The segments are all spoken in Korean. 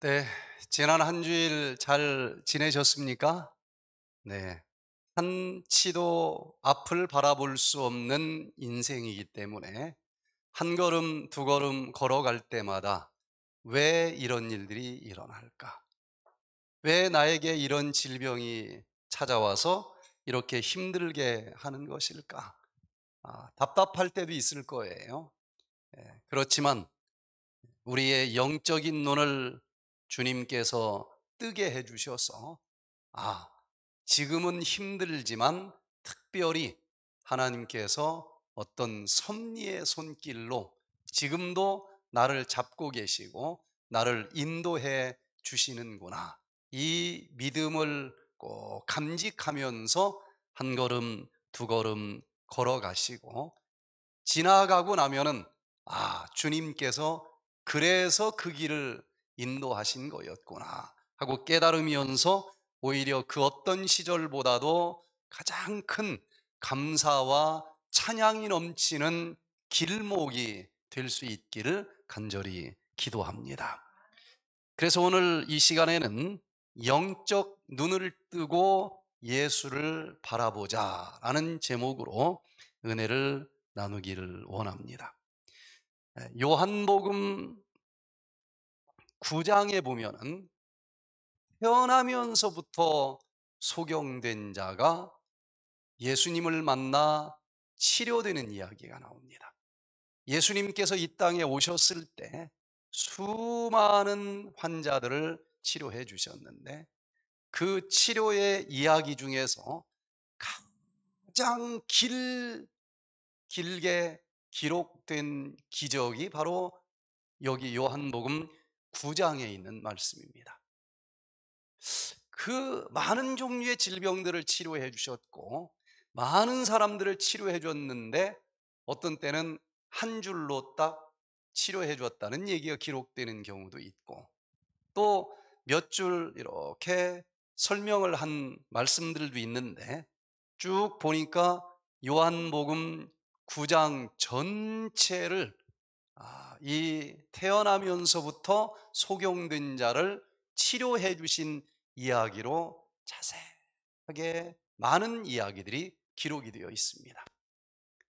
네, 지난 한 주일 잘 지내셨습니까? 네, 한치도 앞을 바라볼 수 없는 인생이기 때문에 한 걸음 두 걸음 걸어갈 때마다 왜 이런 일들이 일어날까? 왜 나에게 이런 질병이 찾아와서 이렇게 힘들게 하는 것일까? 아, 답답할 때도 있을 거예요. 네, 그렇지만 우리의 영적인 눈을 주님께서 뜨게 해주셔서 아, 지금은 힘들지만 특별히 하나님께서 어떤 섭리의 손길로 지금도 나를 잡고 계시고 나를 인도해 주시는구나. 이 믿음을 꼭 감직하면서 한 걸음 두 걸음 걸어가시고 지나가고 나면은 아, 주님께서 그래서 그 길을 인도하신 거였구나 하고 깨달으면서 오히려 그 어떤 시절보다도 가장 큰 감사와 찬양이 넘치는 길목이 될 수 있기를 간절히 기도합니다. 그래서 오늘 이 시간에는 영적 눈을 뜨고 예수를 바라보자 라는 제목으로 은혜를 나누기를 원합니다. 예, 요한복음 9장에 보면은 태어나면서부터 소경된 자가 예수님을 만나 치료되는 이야기가 나옵니다. 예수님께서 이 땅에 오셨을 때 수많은 환자들을 치료해 주셨는데 그 치료의 이야기 중에서 가장 길, 길게 기록된 기적이 바로 여기 요한복음 9장에 있는 말씀입니다. 그 많은 종류의 질병들을 치료해 주셨고 많은 사람들을 치료해 줬는데 어떤 때는 한 줄로 딱 치료해 줬다는 얘기가 기록되는 경우도 있고 또 몇 줄 이렇게 설명을 한 말씀들도 있는데 쭉 보니까 요한복음 9장 전체를 아, 이 태어나면서부터 소경된 자를 치료해 주신 이야기로 자세하게 많은 이야기들이 기록이 되어 있습니다.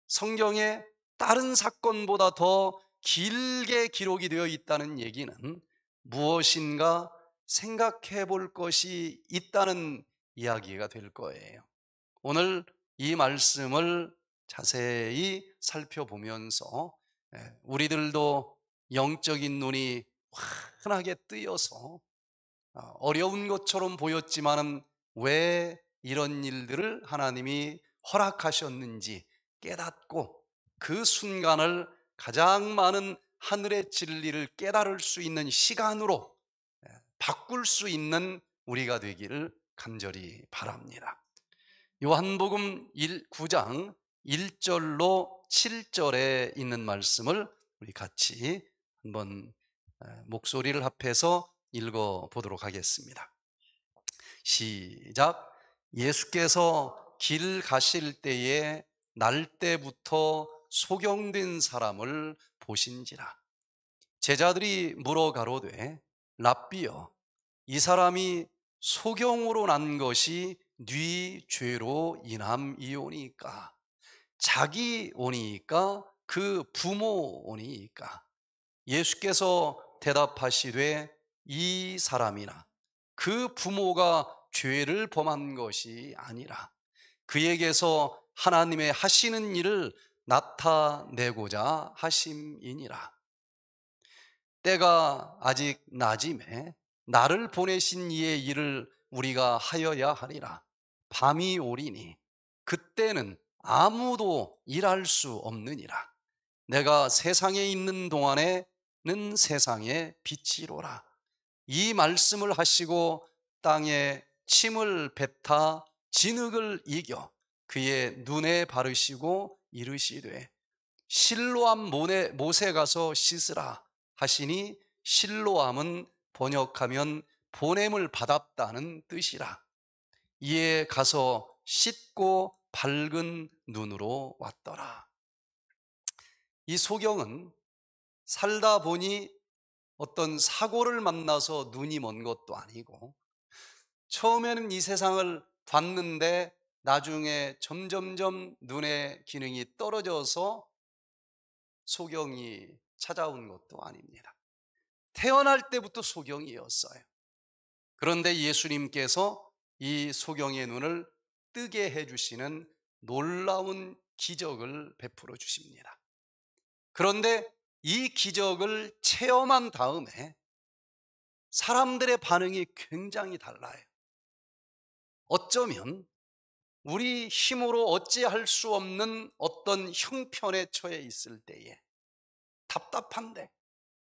성경에 다른 사건보다 더 길게 기록이 되어 있다는 얘기는 무엇인가 생각해 볼 것이 있다는 이야기가 될 거예요. 오늘 이 말씀을 자세히 살펴보면서 예, 우리들도 영적인 눈이 환하게 뜨여서 어, 어려운 것처럼 보였지만은 왜 이런 일들을 하나님이 허락하셨는지 깨닫고 그 순간을 가장 많은 하늘의 진리를 깨달을 수 있는 시간으로 예, 바꿀 수 있는 우리가 되기를 간절히 바랍니다. 요한복음 1, 9장 1절로 7절에 있는 말씀을 우리 같이 한번 목소리를 합해서 읽어 보도록 하겠습니다. 시작. 예수께서 길 가실 때에 날 때부터 소경된 사람을 보신지라. 제자들이 물어 가로되 랍비여 이 사람이 소경으로 난 것이 네 죄로 인함이오니까 자기 오니까그 부모 원이니까 예수께서 대답하시되 이 사람이나 그 부모가 죄를 범한 것이 아니라 그에게서 하나님의 하시는 일을 나타내고자 하심이니라. 때가 아직 낮음에 나를 보내신 이의 일을 우리가 하여야 하리라. 밤이 오리니 그때는 아무도 일할 수 없느니라. 내가 세상에 있는 동안에는 세상의 빛이로라. 이 말씀을 하시고 땅에 침을 뱉아 진흙을 이겨 그의 눈에 바르시고 이르시되 실로암 모세 가서 씻으라 하시니 실로암은 번역하면 보냄을 받았다는 뜻이라 이에 가서 씻고 밝은 눈으로 왔더라. 이 소경은 살다 보니 어떤 사고를 만나서 눈이 먼 것도 아니고 처음에는 이 세상을 봤는데 나중에 점점점 눈의 기능이 떨어져서 소경이 찾아온 것도 아닙니다. 태어날 때부터 소경이었어요. 그런데 예수님께서 이 소경의 눈을 뜨게 해주시는 놀라운 기적을 베풀어 주십니다. 그런데 이 기적을 체험한 다음에 사람들의 반응이 굉장히 달라요. 어쩌면 우리 힘으로 어찌할 수 없는 어떤 형편에 처해 있을 때에 답답한데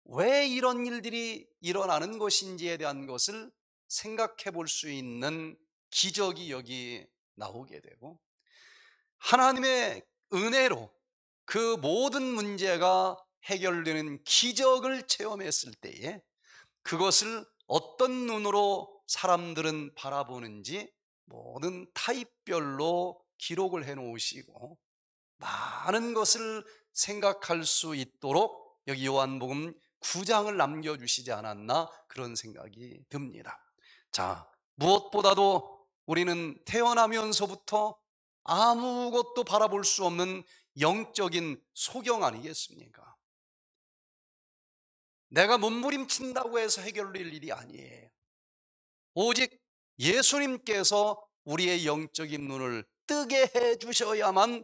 왜 이런 일들이 일어나는 것인지에 대한 것을 생각해 볼 수 있는 기적이 여기 나오게 되고 하나님의 은혜로 그 모든 문제가 해결되는 기적을 체험했을 때에 그것을 어떤 눈으로 사람들은 바라보는지 모든 타입별로 기록을 해 놓으시고 많은 것을 생각할 수 있도록 여기 요한복음 9장을 남겨주시지 않았나 그런 생각이 듭니다. 자, 무엇보다도 우리는 태어나면서부터 아무것도 바라볼 수 없는 영적인 소경 아니겠습니까? 내가 몸부림친다고 해서 해결될 일이 아니에요. 오직 예수님께서 우리의 영적인 눈을 뜨게 해 주셔야만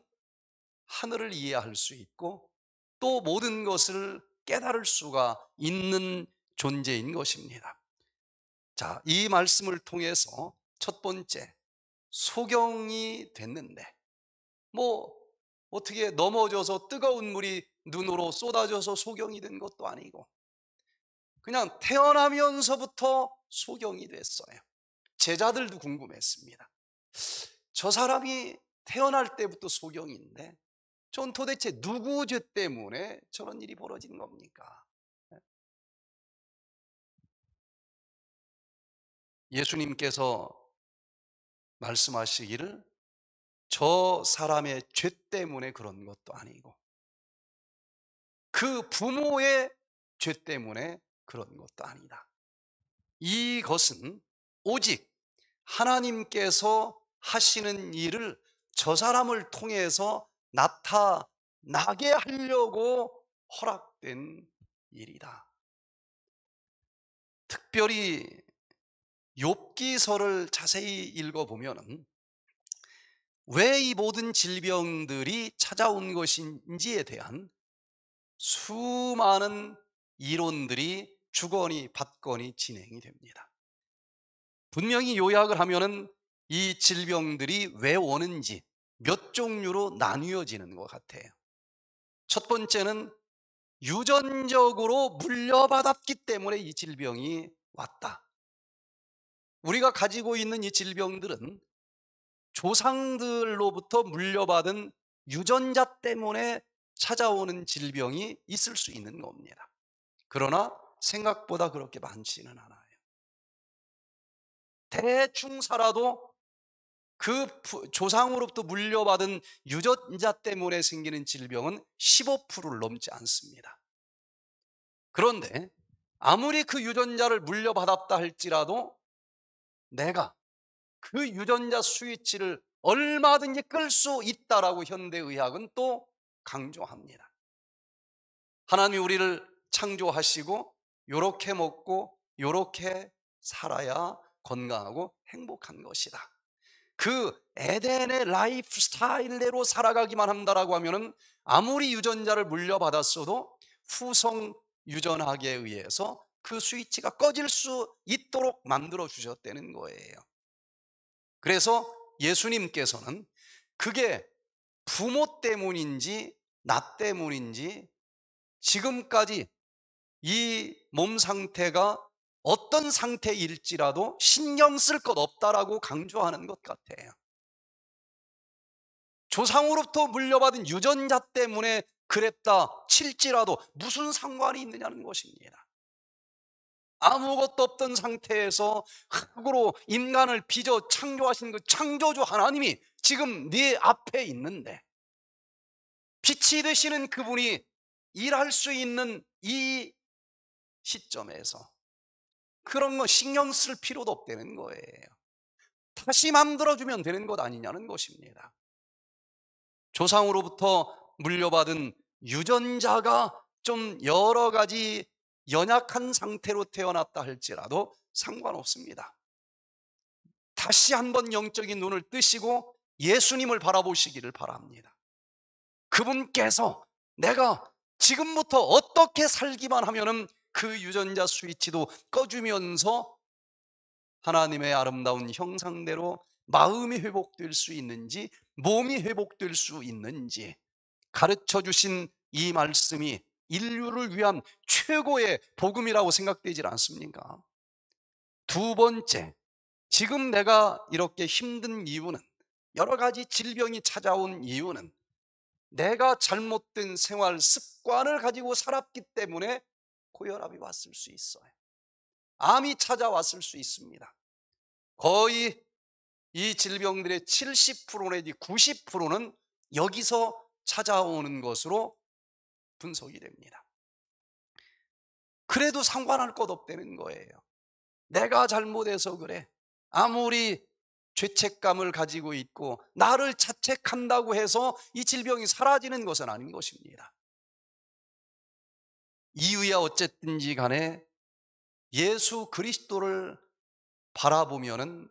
하늘을 이해할 수 있고 또 모든 것을 깨달을 수가 있는 존재인 것입니다. 자, 이 말씀을 통해서 첫 번째, 소경이 됐는데 뭐 어떻게 넘어져서 뜨거운 물이 눈으로 쏟아져서 소경이 된 것도 아니고 그냥 태어나면서부터 소경이 됐어요. 제자들도 궁금했습니다. 저 사람이 태어날 때부터 소경인데 전 도대체 누구 죄 때문에 저런 일이 벌어진 겁니까? 네. 예수님께서 말씀하시기를 저 사람의 죄 때문에 그런 것도 아니고 그 부모의 죄 때문에 그런 것도 아니다. 이것은 오직 하나님께서 하시는 일을 저 사람을 통해서 나타나게 하려고 허락된 일이다. 특별히 욥기서를 자세히 읽어보면 왜 이 모든 질병들이 찾아온 것인지에 대한 수많은 이론들이 주거니 받거니 진행이 됩니다. 분명히 요약을 하면이 질병들이 왜 오는지 몇 종류로 나뉘어지는 것 같아요. 첫 번째는 유전적으로 물려받았기 때문에 이 질병이 왔다. 우리가 가지고 있는 이 질병들은 조상들로부터 물려받은 유전자 때문에 찾아오는 질병이 있을 수 있는 겁니다. 그러나 생각보다 그렇게 많지는 않아요. 대충 살아도 그 조상으로부터 물려받은 유전자 때문에 생기는 질병은 15%를 넘지 않습니다. 그런데 아무리 그 유전자를 물려받았다 할지라도 내가 그 유전자 스위치를 얼마든지 끌 수 있다라고 현대의학은 또 강조합니다. 하나님이 우리를 창조하시고 요렇게 먹고 요렇게 살아야 건강하고 행복한 것이다. 그 에덴의 라이프 스타일대로 살아가기만 한다라고 하면 아무리 유전자를 물려받았어도 후성 유전학에 의해서 그 스위치가 꺼질 수 있도록 만들어 주셨다는 거예요. 그래서 예수님께서는 그게 부모 때문인지 나 때문인지 지금까지 이 몸 상태가 어떤 상태일지라도 신경 쓸 것 없다라고 강조하는 것 같아요. 조상으로부터 물려받은 유전자 때문에 그랬다 칠지라도 무슨 상관이 있느냐는 것입니다. 아무것도 없던 상태에서 흙으로 인간을 빚어 창조하신 그 창조주 하나님이 지금 네 앞에 있는데 빛이 되시는 그분이 일할 수 있는 이 시점에서 그런 거 신경 쓸 필요도 없다는 거예요. 다시 만들어주면 되는 것 아니냐는 것입니다. 조상으로부터 물려받은 유전자가 좀 여러 가지 연약한 상태로 태어났다 할지라도 상관없습니다. 다시 한번 영적인 눈을 뜨시고 예수님을 바라보시기를 바랍니다. 그분께서 내가 지금부터 어떻게 살기만 하면은 그 유전자 스위치도 꺼주면서 하나님의 아름다운 형상대로 마음이 회복될 수 있는지 몸이 회복될 수 있는지 가르쳐 주신 이 말씀이 인류를 위한 최고의 복음이라고 생각되질 않습니까? 두 번째, 지금 내가 이렇게 힘든 이유는 여러 가지 질병이 찾아온 이유는 내가 잘못된 생활 습관을 가지고 살았기 때문에 고혈압이 왔을 수 있어요. 암이 찾아왔을 수 있습니다. 거의 이 질병들의 70%내지 90%는 여기서 찾아오는 것으로 분석이 됩니다. 그래도 상관할 것 없다는 거예요. 내가 잘못해서 그래. 아무리 죄책감을 가지고 있고 나를 자책한다고 해서 이 질병이 사라지는 것은 아닌 것입니다. 이유야 어쨌든지 간에 예수 그리스도를 바라보면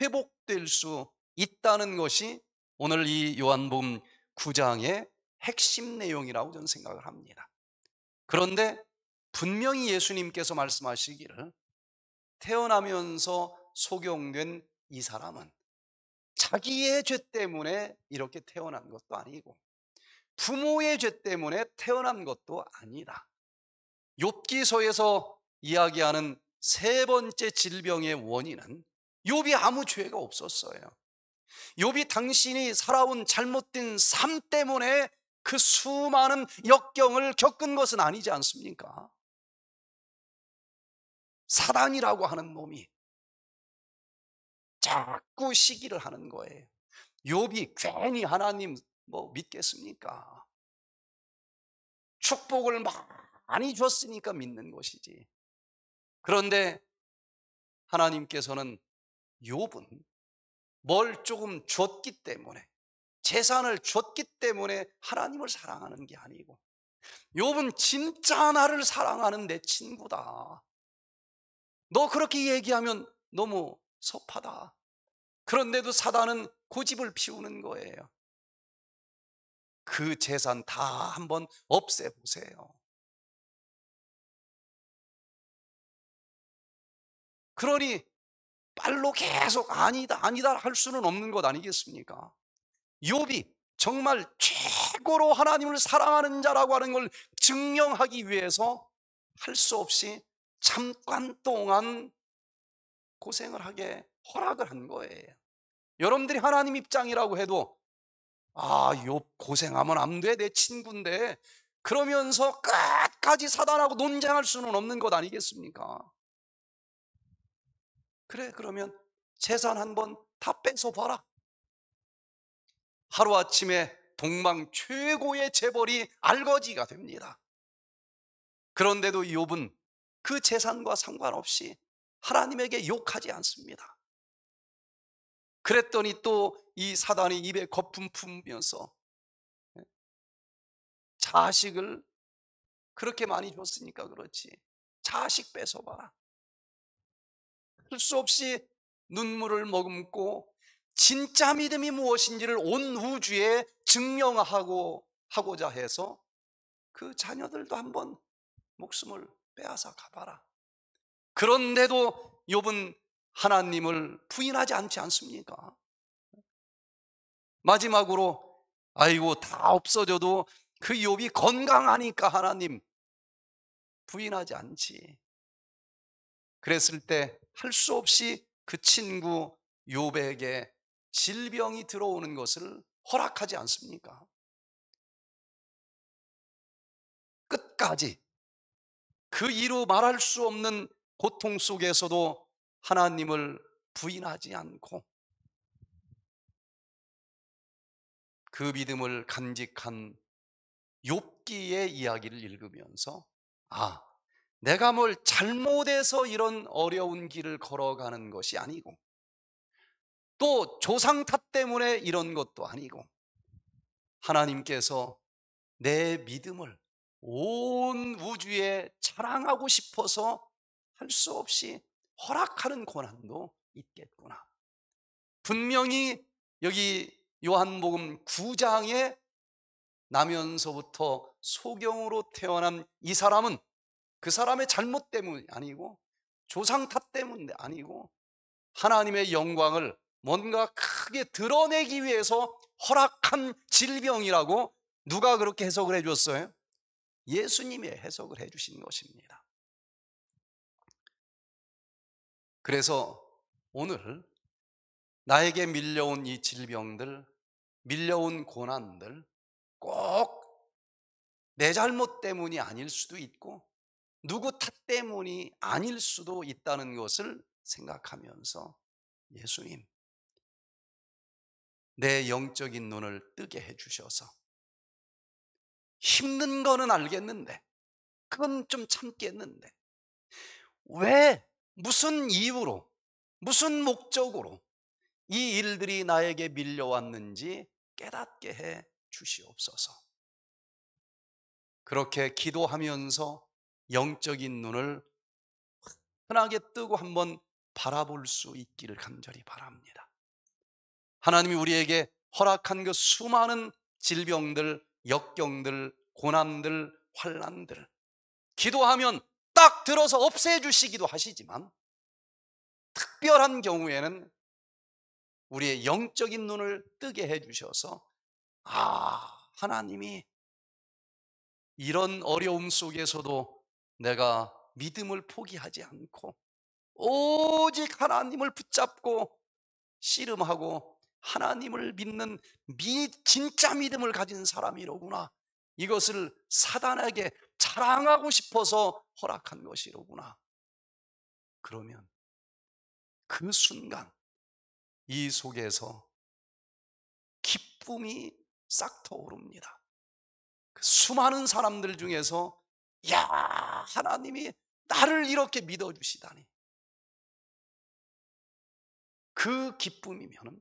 회복될 수 있다는 것이 오늘 이 요한복음 9장의 핵심 내용이라고 저는 생각을 합니다. 그런데 분명히 예수님께서 말씀하시기를 태어나면서 소경된 이 사람은 자기의 죄 때문에 이렇게 태어난 것도 아니고 부모의 죄 때문에 태어난 것도 아니다. 욥기서에서 이야기하는 세 번째 질병의 원인은 욥이 아무 죄가 없었어요. 욥이 당신이 살아온 잘못된 삶 때문에 그 수많은 역경을 겪은 것은 아니지 않습니까? 사단이라고 하는 놈이 자꾸 시기를 하는 거예요. 욥이 괜히 하나님 뭐 믿겠습니까? 축복을 많이 줬으니까 믿는 것이지. 그런데 하나님께서는 욥은 뭘 조금 줬기 때문에 재산을 줬기 때문에 하나님을 사랑하는 게 아니고 욥은 진짜 나를 사랑하는 내 친구다. 너 그렇게 얘기하면 너무 섭하다. 그런데도 사단은 고집을 피우는 거예요. 그 재산 다 한번 없애 보세요. 그러니 빨로 계속 아니다 아니다 할 수는 없는 것 아니겠습니까? 욥이 정말 최고로 하나님을 사랑하는 자라고 하는 걸 증명하기 위해서 할 수 없이 잠깐 동안 고생을 하게 허락을 한 거예요. 여러분들이 하나님 입장이라고 해도 아, 욥 고생하면 안 돼. 내 친구인데. 그러면서 끝까지 사단하고 논쟁할 수는 없는 것 아니겠습니까? 그래, 그러면 재산 한 번 다 뺏어 봐라. 하루아침에 동방 최고의 재벌이 알거지가 됩니다. 그런데도 욥은 그 재산과 상관없이 하나님에게 욕하지 않습니다. 그랬더니 또 이 사단이 입에 거품 품면서 예, 자식을 그렇게 많이 줬으니까 그렇지. 자식 뺏어봐라. 할 수 없이 눈물을 머금고 진짜 믿음이 무엇인지를 온 우주에 증명하고 하고자 해서 그 자녀들도 한번 목숨을 빼앗아 가봐라. 그런데도 욥은 하나님을 부인하지 않지 않습니까? 마지막으로 아이고 다 없어져도 그 욥이 건강하니까 하나님 부인하지 않지. 그랬을 때 할 수 없이 그 친구 욥에게 질병이 들어오는 것을 허락하지 않습니까? 끝까지 그 이루 말할 수 없는 고통 속에서도 하나님을 부인하지 않고 그 믿음을 간직한 욥기의 이야기를 읽으면서 아 내가 뭘 잘못해서 이런 어려운 길을 걸어가는 것이 아니고 또 조상 탓 때문에 이런 것도 아니고 하나님께서 내 믿음을 온 우주에 자랑하고 싶어서 할 수 없이 허락하는 권한도 있겠구나. 분명히 여기 요한복음 9장에 나면서부터 소경으로 태어난 이 사람은 그 사람의 잘못 때문이 아니고 조상 탓 때문이 아니고 하나님의 영광을 뭔가 크게 드러내기 위해서 허락한 질병이라고 누가 그렇게 해석을 해줬어요? 예수님이 해석을 해주신 것입니다. 그래서 오늘 나에게 밀려온 이 질병들, 밀려온 고난들 꼭 내 잘못 때문이 아닐 수도 있고 누구 탓 때문이 아닐 수도 있다는 것을 생각하면서 예수님, 내 영적인 눈을 뜨게 해주셔서 힘든 거는 알겠는데 그건 좀 참겠는데 왜 무슨 이유로 무슨 목적으로 이 일들이 나에게 밀려왔는지 깨닫게 해 주시옵소서 그렇게 기도하면서 영적인 눈을 흔하게 뜨고 한번 바라볼 수 있기를 간절히 바랍니다 하나님이 우리에게 허락한 그 수많은 질병들, 역경들, 고난들, 환란들 기도하면 딱 들어서 없애 주시기도 하시지만 특별한 경우에는 우리의 영적인 눈을 뜨게 해 주셔서 아, 하나님이 이런 어려움 속에서도 내가 믿음을 포기하지 않고 오직 하나님을 붙잡고 씨름하고 하나님을 믿는 미, 진짜 믿음을 가진 사람이로구나. 이것을 사단에게 자랑하고 싶어서 허락한 것이로구나. 그러면 그 순간 이 속에서 기쁨이 싹 터오릅니다. 그 수많은 사람들 중에서 야 하나님이 나를 이렇게 믿어주시다니 그 기쁨이면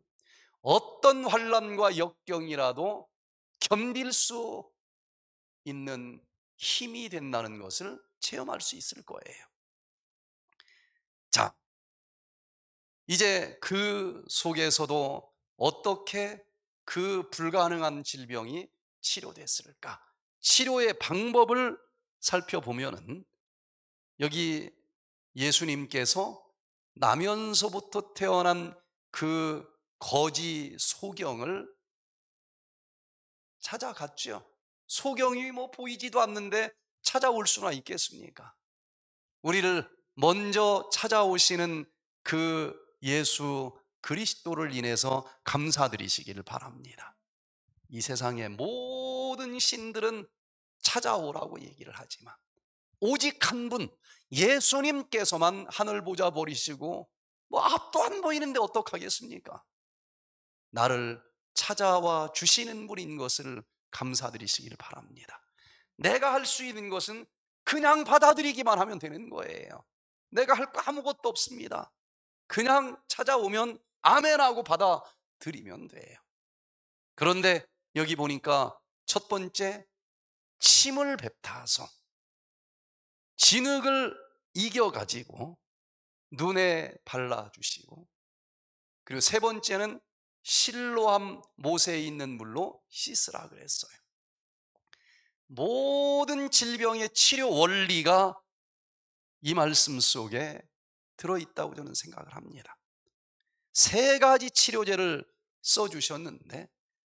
어떤 환란과 역경이라도 견딜 수 있는 힘이 된다는 것을 체험할 수 있을 거예요. 자, 이제 그 속에서도 어떻게 그 불가능한 질병이 치료됐을까? 치료의 방법을 살펴보면은 여기 예수님께서 나면서부터 태어난 그 거지 소경을 찾아갔죠. 소경이 뭐 보이지도 않는데 찾아올 수나 있겠습니까? 우리를 먼저 찾아오시는 그 예수 그리스도를 인해서 감사드리시기를 바랍니다. 이 세상의 모든 신들은 찾아오라고 얘기를 하지만 오직 한 분, 예수님께서만 하늘 보자 버리시고 뭐 앞도 안 보이는데 어떡하겠습니까? 나를 찾아와 주시는 분인 것을 감사드리시기를 바랍니다. 내가 할 수 있는 것은 그냥 받아들이기만 하면 되는 거예요. 내가 할 거 아무것도 없습니다. 그냥 찾아오면 아멘하고 받아들이면 돼요. 그런데 여기 보니까 첫 번째, 침을 뱉어서 진흙을 이겨가지고 눈에 발라주시고 그리고 세 번째는 실로함 모세에 있는 물로 씻으라 그랬어요. 모든 질병의 치료 원리가 이 말씀 속에 들어있다고 저는 생각을 합니다. 세 가지 치료제를 써주셨는데,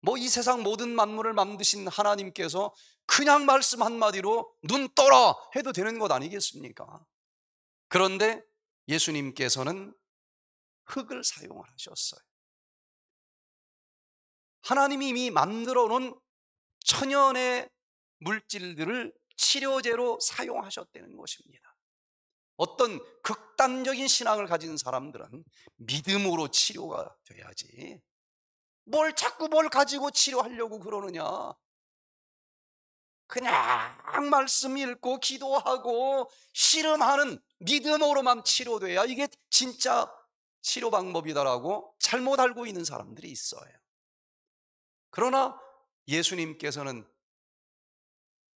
뭐 이 세상 모든 만물을 만드신 하나님께서 그냥 말씀 한마디로 눈 떠라 해도 되는 것 아니겠습니까? 그런데 예수님께서는 흙을 사용하셨어요. 하나님이 이미 만들어 놓은 천연의 물질들을 치료제로 사용하셨다는 것입니다. 어떤 극단적인 신앙을 가진 사람들은 믿음으로 치료가 돼야지. 뭘 자꾸 뭘 가지고 치료하려고 그러느냐. 그냥 말씀 읽고 기도하고 씨름하는 믿음으로만 치료돼야 이게 진짜 치료 방법이다라고 잘못 알고 있는 사람들이 있어요. 그러나 예수님께서는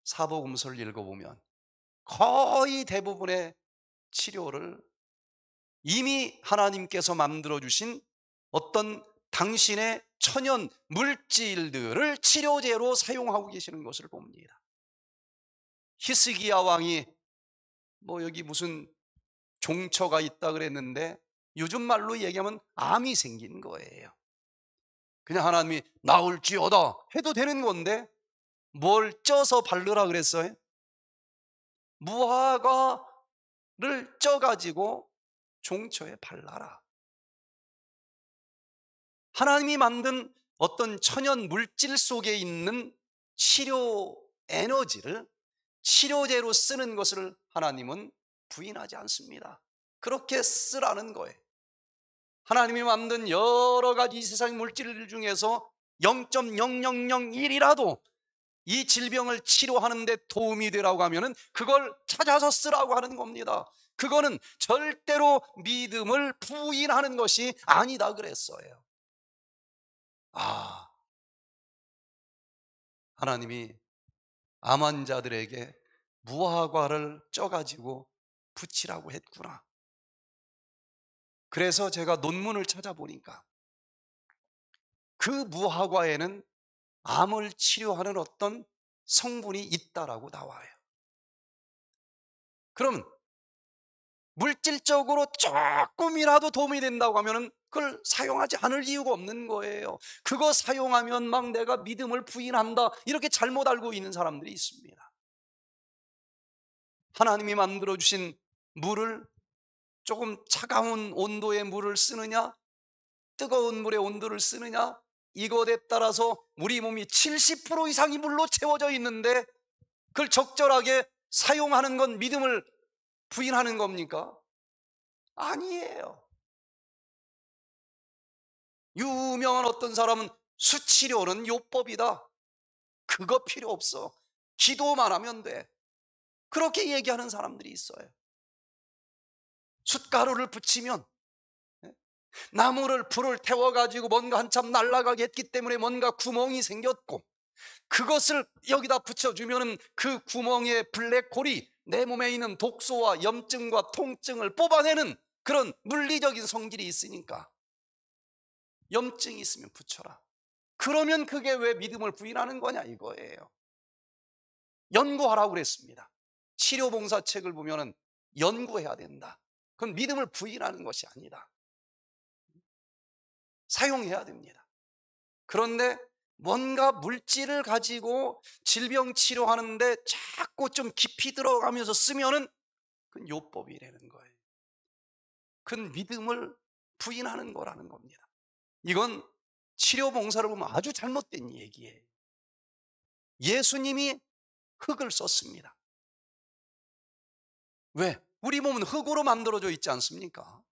사복음서를 읽어보면 거의 대부분의 치료를 이미 하나님께서 만들어 주신 어떤 당신의 천연 물질들을 치료제로 사용하고 계시는 것을 봅니다. 히스기야 왕이 뭐 여기 무슨 종처가 있다 그랬는데 요즘 말로 얘기하면 암이 생긴 거예요. 그냥 하나님이 나올지어다 해도 되는 건데 뭘 쪄서 바르라 그랬어요? 무화과를 쪄가지고 종초에 발라라. 하나님이 만든 어떤 천연 물질 속에 있는 치료 에너지를 치료제로 쓰는 것을 하나님은 부인하지 않습니다. 그렇게 쓰라는 거예요. 하나님이 만든 여러 가지 세상 물질 중에서 0.0001이라도 이 질병을 치료하는데 도움이 되라고 하면은 그걸 찾아서 쓰라고 하는 겁니다. 그거는 절대로 믿음을 부인하는 것이 아니다 그랬어요. 아, 하나님이 암환자들에게 무화과를 쪄가지고 붙이라고 했구나. 그래서 제가 논문을 찾아보니까 그 무화과에는 암을 치료하는 어떤 성분이 있다라고 나와요. 그럼 물질적으로 조금이라도 도움이 된다고 하면은 그걸 사용하지 않을 이유가 없는 거예요. 그거 사용하면 막 내가 믿음을 부인한다. 이렇게 잘못 알고 있는 사람들이 있습니다. 하나님이 만들어 주신 물을 조금 차가운 온도의 물을 쓰느냐 뜨거운 물의 온도를 쓰느냐 이것에 따라서 우리 몸이 70% 이상이 물로 채워져 있는데 그걸 적절하게 사용하는 건 믿음을 부인하는 겁니까? 아니에요. 유명한 어떤 사람은 수치료는 요법이다. 그거 필요 없어. 기도만 하면 돼. 그렇게 얘기하는 사람들이 있어요. 숯가루를 붙이면 예? 나무를 불을 태워가지고 뭔가 한참 날아가게 했기 때문에 뭔가 구멍이 생겼고 그것을 여기다 붙여주면 그 구멍에 블랙홀이 내 몸에 있는 독소와 염증과 통증을 뽑아내는 그런 물리적인 성질이 있으니까 염증이 있으면 붙여라 그러면 그게 왜 믿음을 부인하는 거냐 이거예요 연구하라고 그랬습니다 치료봉사책을 보면 은 연구해야 된다 그건 믿음을 부인하는 것이 아니다. 사용해야 됩니다. 그런데 뭔가 물질을 가지고 질병 치료하는데 자꾸 좀 깊이 들어가면서 쓰면은 그건 요법이라는 거예요. 그건 믿음을 부인하는 거라는 겁니다. 이건 치료 봉사를 보면 아주 잘못된 얘기예요. 예수님이 흙을 썼습니다. 왜? 우리 몸은 흙으로 만들어져 있지 않습니까?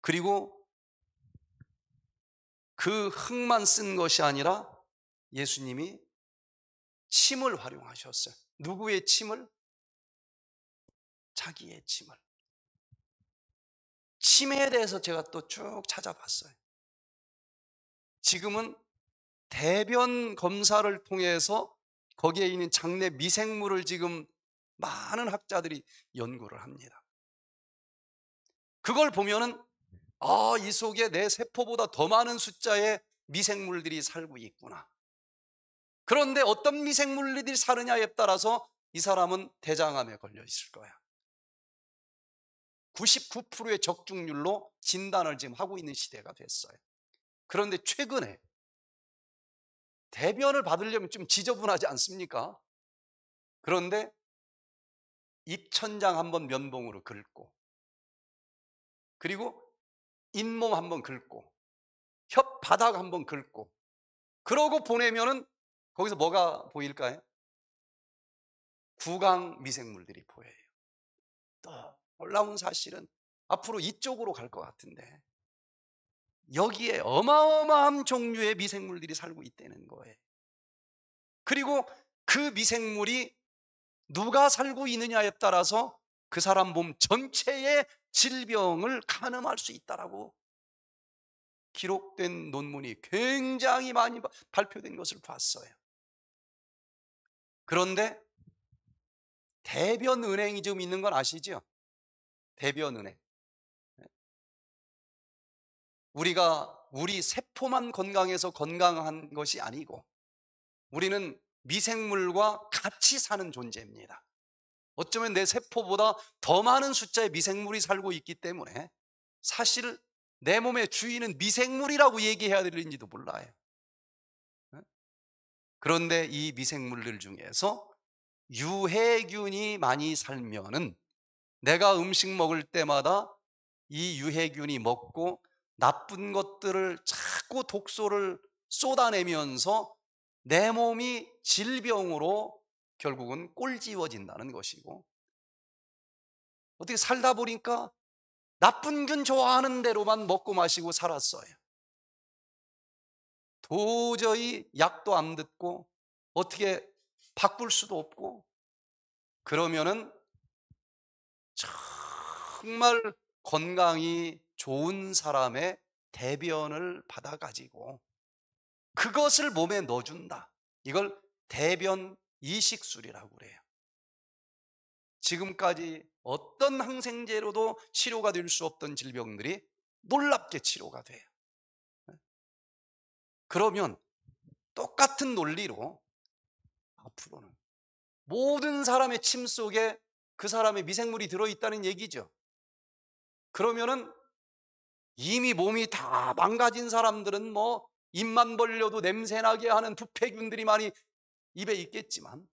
그리고 그 흙만 쓴 것이 아니라 예수님이 침을 활용하셨어요. 누구의 침을? 자기의 침을. 침에 대해서 제가 또 쭉 찾아봤어요. 지금은 대변 검사를 통해서 거기에 있는 장내 미생물을 지금 많은 학자들이 연구를 합니다. 그걸 보면은 아, 이 속에 내 세포보다 더 많은 숫자의 미생물들이 살고 있구나. 그런데 어떤 미생물들이 사느냐에 따라서 이 사람은 대장암에 걸려 있을 거야. 99%의 적중률로 진단을 지금 하고 있는 시대가 됐어요. 그런데 최근에 대변을 받으려면 좀 지저분하지 않습니까? 그런데 입천장 한번 면봉으로 긁고 그리고 잇몸 한번 긁고 혓 바닥 한번 긁고 그러고 보내면은 거기서 뭐가 보일까요? 구강 미생물들이 보여요. 또 놀라운 사실은 앞으로 이쪽으로 갈 것 같은데 여기에 어마어마한 종류의 미생물들이 살고 있다는 거예요. 그리고 그 미생물이 누가 살고 있느냐에 따라서 그 사람 몸 전체의 질병을 가늠할 수 있다라고 기록된 논문이 굉장히 많이 발표된 것을 봤어요. 그런데 대변 은행이 좀 있는 건 아시죠? 대변 은행. 우리가 우리 세포만 건강해서 건강한 것이 아니고 우리는 미생물과 같이 사는 존재입니다. 어쩌면 내 세포보다 더 많은 숫자의 미생물이 살고 있기 때문에 사실 내 몸의 주인은 미생물이라고 얘기해야 될지도 몰라요. 그런데 이 미생물들 중에서 유해균이 많이 살면은 내가 음식 먹을 때마다 이 유해균이 먹고 나쁜 것들을 자꾸 독소를 쏟아내면서 내 몸이 질병으로 결국은 꼴지워진다는 것이고 어떻게 살다 보니까 나쁜 균 좋아하는 대로만 먹고 마시고 살았어요. 도저히 약도 안 듣고 어떻게 바꿀 수도 없고 그러면은 정말 건강이 좋은 사람의 대변을 받아가지고 그것을 몸에 넣어준다. 이걸 대변 이식술이라고 그래요. 지금까지 어떤 항생제로도 치료가 될 수 없던 질병들이 놀랍게 치료가 돼요. 그러면 똑같은 논리로 앞으로는 모든 사람의 침 속에 그 사람의 미생물이 들어있다는 얘기죠. 그러면은 이미 몸이 다 망가진 사람들은 뭐 입만 벌려도 냄새나게 하는 부패균들이 많이 입에 있겠지만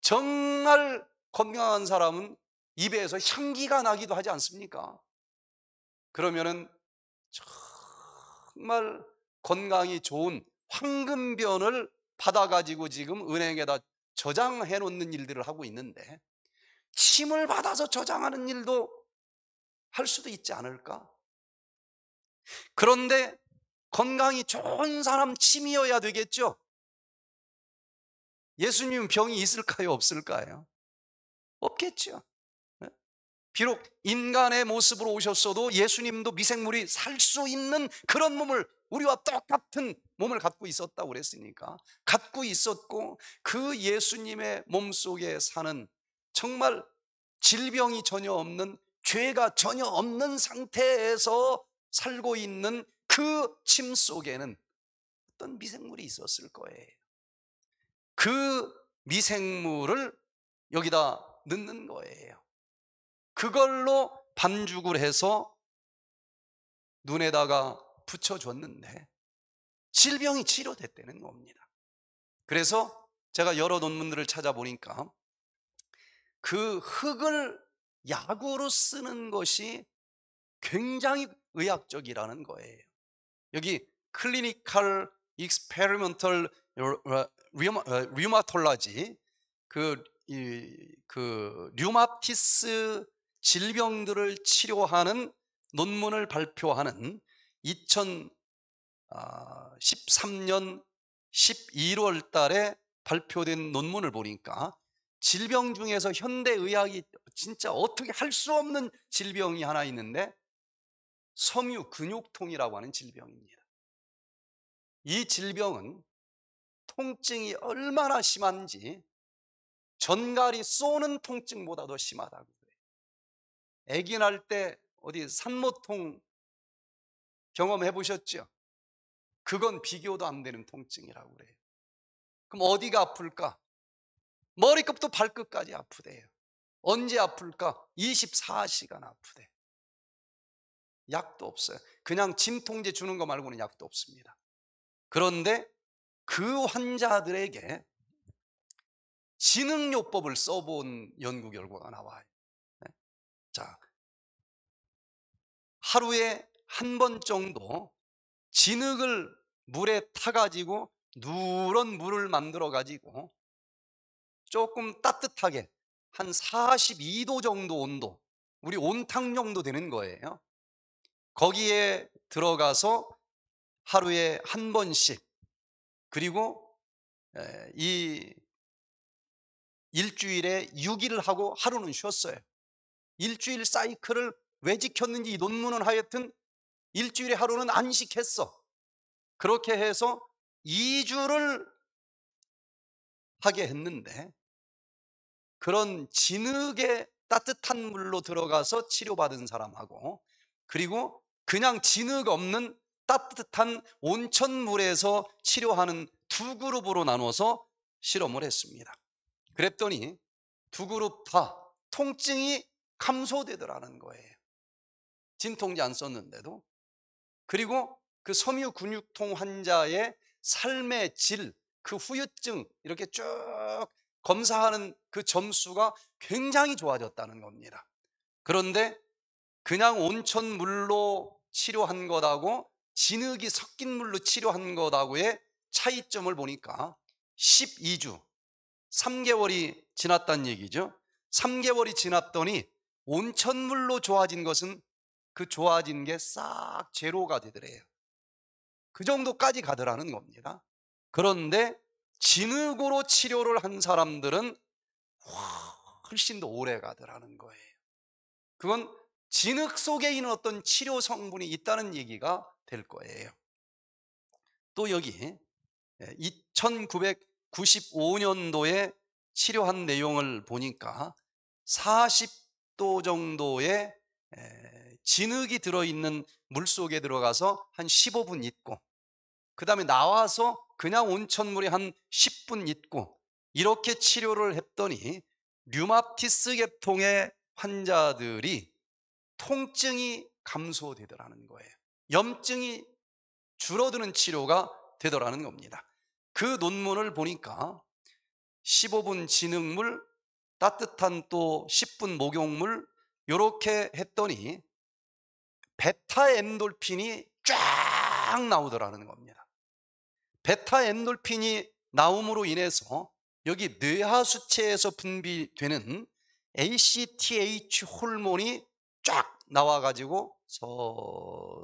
정말 건강한 사람은 입에서 향기가 나기도 하지 않습니까? 그러면은 정말 건강이 좋은 황금변을 받아가지고 지금 은행에다 저장해 놓는 일들을 하고 있는데 침을 받아서 저장하는 일도 할 수도 있지 않을까? 그런데 건강이 좋은 사람 침이어야 되겠죠? 예수님 병이 있을까요? 없을까요? 없겠죠. 네? 비록 인간의 모습으로 오셨어도 예수님도 미생물이 살 수 있는 그런 몸을 우리와 똑같은 몸을 갖고 있었다고 그랬으니까 갖고 있었고 그 예수님의 몸 속에 사는 정말 질병이 전혀 없는 죄가 전혀 없는 상태에서 살고 있는 그침 속에는 어떤 미생물이 있었을 거예요. 그 미생물을 여기다 넣는 거예요. 그걸로 반죽을 해서 눈에다가 붙여줬는데 질병이 치료됐다는 겁니다. 그래서 제가 여러 논문들을 찾아보니까 그 흙을 약으로 쓰는 것이 굉장히 의학적이라는 거예요. 여기 클리니컬 익스페리먼털 어, 어, 어, 류마톨라지 그, 이, 그 류마티스 질병들을 치료하는 논문을 발표하는 2013년 아, 11월 달에 발표된 논문을 보니까 질병 중에서 현대의학이 진짜 어떻게 할 수 없는 질병이 하나 있는데 섬유 근육통이라고 하는 질병입니다. 이 질병은 통증이 얼마나 심한지 전갈이 쏘는 통증보다 더 심하다고 그래요. 아기 날 때 어디 산모통 경험해 보셨죠? 그건 비교도 안 되는 통증이라고 그래요. 그럼 어디가 아플까? 머리끝부터 발끝까지 아프대요. 언제 아플까? 24시간 아프대요. 약도 없어요. 그냥 진통제 주는 거 말고는 약도 없습니다. 그런데 그 환자들에게 진흥요법을 써본 연구 결과가 나와요. 네. 자, 하루에 한 번 정도 진흙을 물에 타가지고 누런 물을 만들어가지고 조금 따뜻하게 한 42도 정도 온도, 우리 온탕 정도 되는 거예요. 거기에 들어가서 하루에 한 번씩 그리고 이 일주일에 6일을 하고 하루는 쉬었어요. 일주일 사이클을 왜 지켰는지 이 논문은 하여튼 일주일에 하루는 안식했어. 그렇게 해서 2주를 하게 했는데 그런 진흙에 따뜻한 물로 들어가서 치료받은 사람하고 그리고 그냥 진흙 없는 따뜻한 온천물에서 치료하는 두 그룹으로 나눠서 실험을 했습니다. 그랬더니 두 그룹 다 통증이 감소되더라는 거예요. 진통제 안 썼는데도. 그리고 그 섬유 근육통 환자의 삶의 질, 그 후유증 이렇게 쭉 검사하는 그 점수가 굉장히 좋아졌다는 겁니다. 그런데 그냥 온천물로 치료한 것하고 진흙이 섞인 물로 치료한 것하고의 차이점을 보니까 12주, 3개월이 지났단 얘기죠. 3개월이 지났더니 온천물로 좋아진 것은 그 좋아진 게 싹 제로가 되더래요. 그 정도까지 가더라는 겁니다. 그런데 진흙으로 치료를 한 사람들은 훨씬 더 오래 가더라는 거예요. 그건 진흙 속에 있는 어떤 치료 성분이 있다는 얘기가 될 거예요. 또 여기 2995년도에 예, 치료한 내용을 보니까 40도 정도의 예, 진흙이 들어있는 물 속에 들어가서 한 15분 있고 그 다음에 나와서 그냥 온천물에 한 10분 있고 이렇게 치료를 했더니 류마티스 계통의 환자들이 통증이 감소되더라는 거예요. 염증이 줄어드는 치료가 되더라는 겁니다. 그 논문을 보니까 15분 진흙물, 따뜻한 또 10분 목욕물 이렇게 했더니 베타 엔돌핀이 쫙 나오더라는 겁니다. 베타 엔돌핀이 나옴으로 인해서 여기 뇌하수체에서 분비되는 ACTH 호르몬이 쫙 나와가지고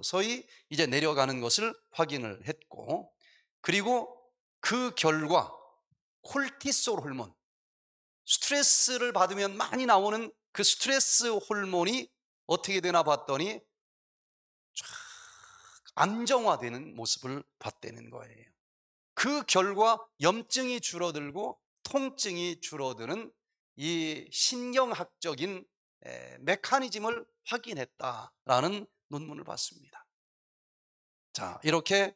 서서히 이제 내려가는 것을 확인을 했고 그리고 그 결과 콜티솔 호르몬 스트레스를 받으면 많이 나오는 그 스트레스 호르몬이 어떻게 되나 봤더니 쫙 안정화되는 모습을 봤다는 거예요. 그 결과 염증이 줄어들고 통증이 줄어드는 이 신경학적인 메커니즘을 확인했다라는 논문을 봤습니다. 자, 이렇게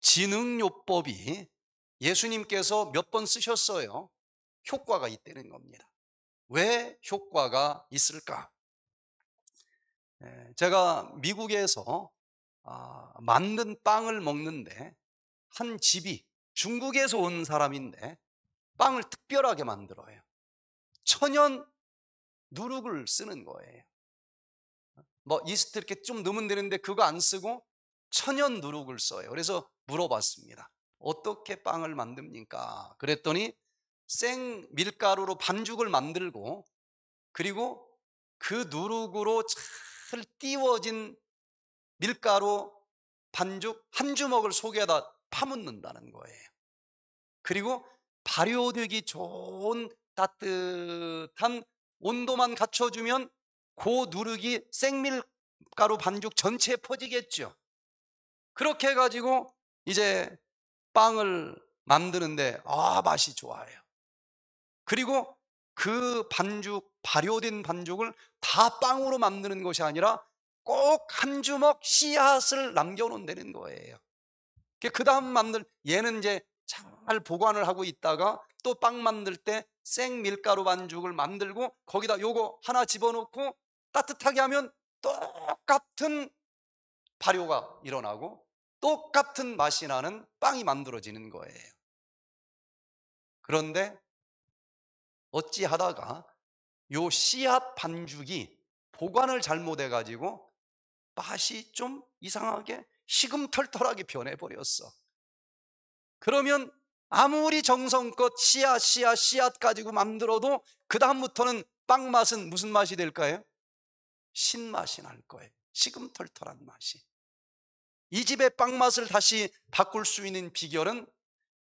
지능요법이 예수님께서 몇 번 쓰셨어요? 효과가 있다는 겁니다. 왜 효과가 있을까? 제가 미국에서 아, 만든 빵을 먹는데 한 집이 중국에서 온 사람인데 빵을 특별하게 만들어요. 천연 누룩을 쓰는 거예요. 뭐 이스트 이렇게 좀 넣으면 되는데 그거 안 쓰고 천연 누룩을 써요. 그래서 물어봤습니다. 어떻게 빵을 만듭니까? 그랬더니 생 밀가루로 반죽을 만들고 그리고 그 누룩으로 잘 띄워진 밀가루 반죽 한 주먹을 속에다 파묻는다는 거예요. 그리고 발효되기 좋은 따뜻한 온도만 갖춰주면 고 누룩이 생밀가루 반죽 전체에 퍼지겠죠. 그렇게 해가지고 이제 빵을 만드는데 아 맛이 좋아요. 그리고 그 반죽 발효된 반죽을 다 빵으로 만드는 것이 아니라 꼭 한 주먹 씨앗을 남겨놓는다는 거예요. 그 다음 만들 얘는 이제 잘 보관을 하고 있다가 또빵 만들 때 생 밀가루 반죽을 만들고 거기다 요거 하나 집어넣고 따뜻하게 하면 똑같은 발효가 일어나고 똑같은 맛이 나는 빵이 만들어지는 거예요. 그런데 어찌하다가 요 씨앗 반죽이 보관을 잘못해 가지고 맛이 좀 이상하게 시금털털하게 변해버렸어. 그러면 아무리 정성껏 씨앗 씨앗 씨앗 가지고 만들어도 그 다음부터는 빵 맛은 무슨 맛이 될까요? 신맛이 날 거예요 시금털털한 맛이 이 집의 빵 맛을 다시 바꿀 수 있는 비결은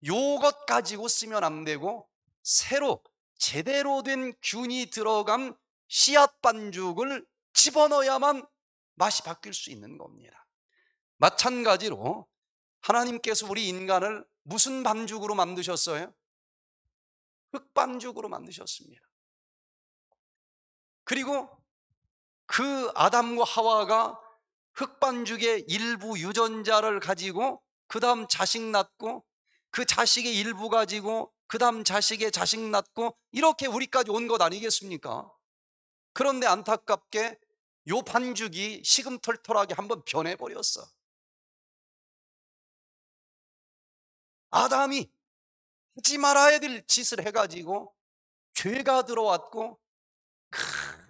요것 가지고 쓰면 안 되고 새로 제대로 된 균이 들어간 씨앗 반죽을 집어넣어야만 맛이 바뀔 수 있는 겁니다 마찬가지로 하나님께서 우리 인간을 무슨 반죽으로 만드셨어요? 흙반죽으로 만드셨습니다. 그리고 그 아담과 하와가 흙반죽의 일부 유전자를 가지고 그 다음 자식 낳고 그 자식의 일부 가지고 그 다음 자식의 자식 낳고 이렇게 우리까지 온 것 아니겠습니까? 그런데 안타깝게 요 반죽이 시금털털하게 한 번 변해버렸어. 아담이 하지 말아야 될 짓을 해가지고 죄가 들어왔고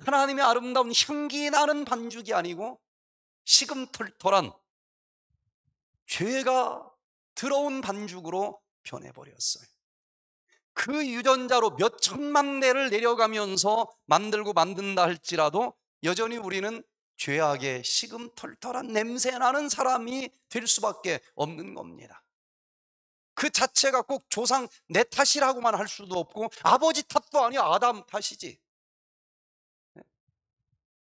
하나님의 아름다운 향기 나는 반죽이 아니고 시금털털한 죄가 들어온 반죽으로 변해버렸어요. 그 유전자로 몇 천만 대를 내려가면서 만들고 만든다 할지라도 여전히 우리는 죄악의 시금털털한 냄새 나는 사람이 될 수밖에 없는 겁니다. 그 자체가 꼭 조상 내 탓이라고만 할 수도 없고 아버지 탓도 아니야 아담 탓이지. 네.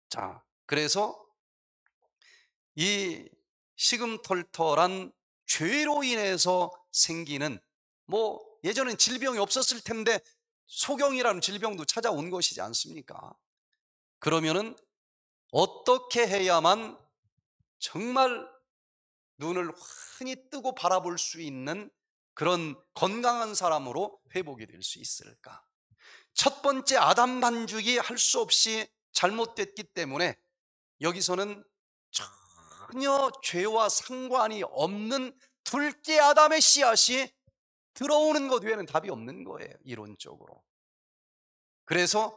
자, 그래서 이 시금털털한 죄로 인해서 생기는 뭐 예전엔 질병이 없었을 텐데 소경이라는 질병도 찾아온 것이지 않습니까? 그러면은 어떻게 해야만 정말 눈을 흔히 뜨고 바라볼 수 있는 그런 건강한 사람으로 회복이 될 수 있을까? 첫 번째 아담 반죽이 할 수 없이 잘못됐기 때문에 여기서는 전혀 죄와 상관이 없는 둘째 아담의 씨앗이 들어오는 것 외에는 답이 없는 거예요, 이론적으로. 그래서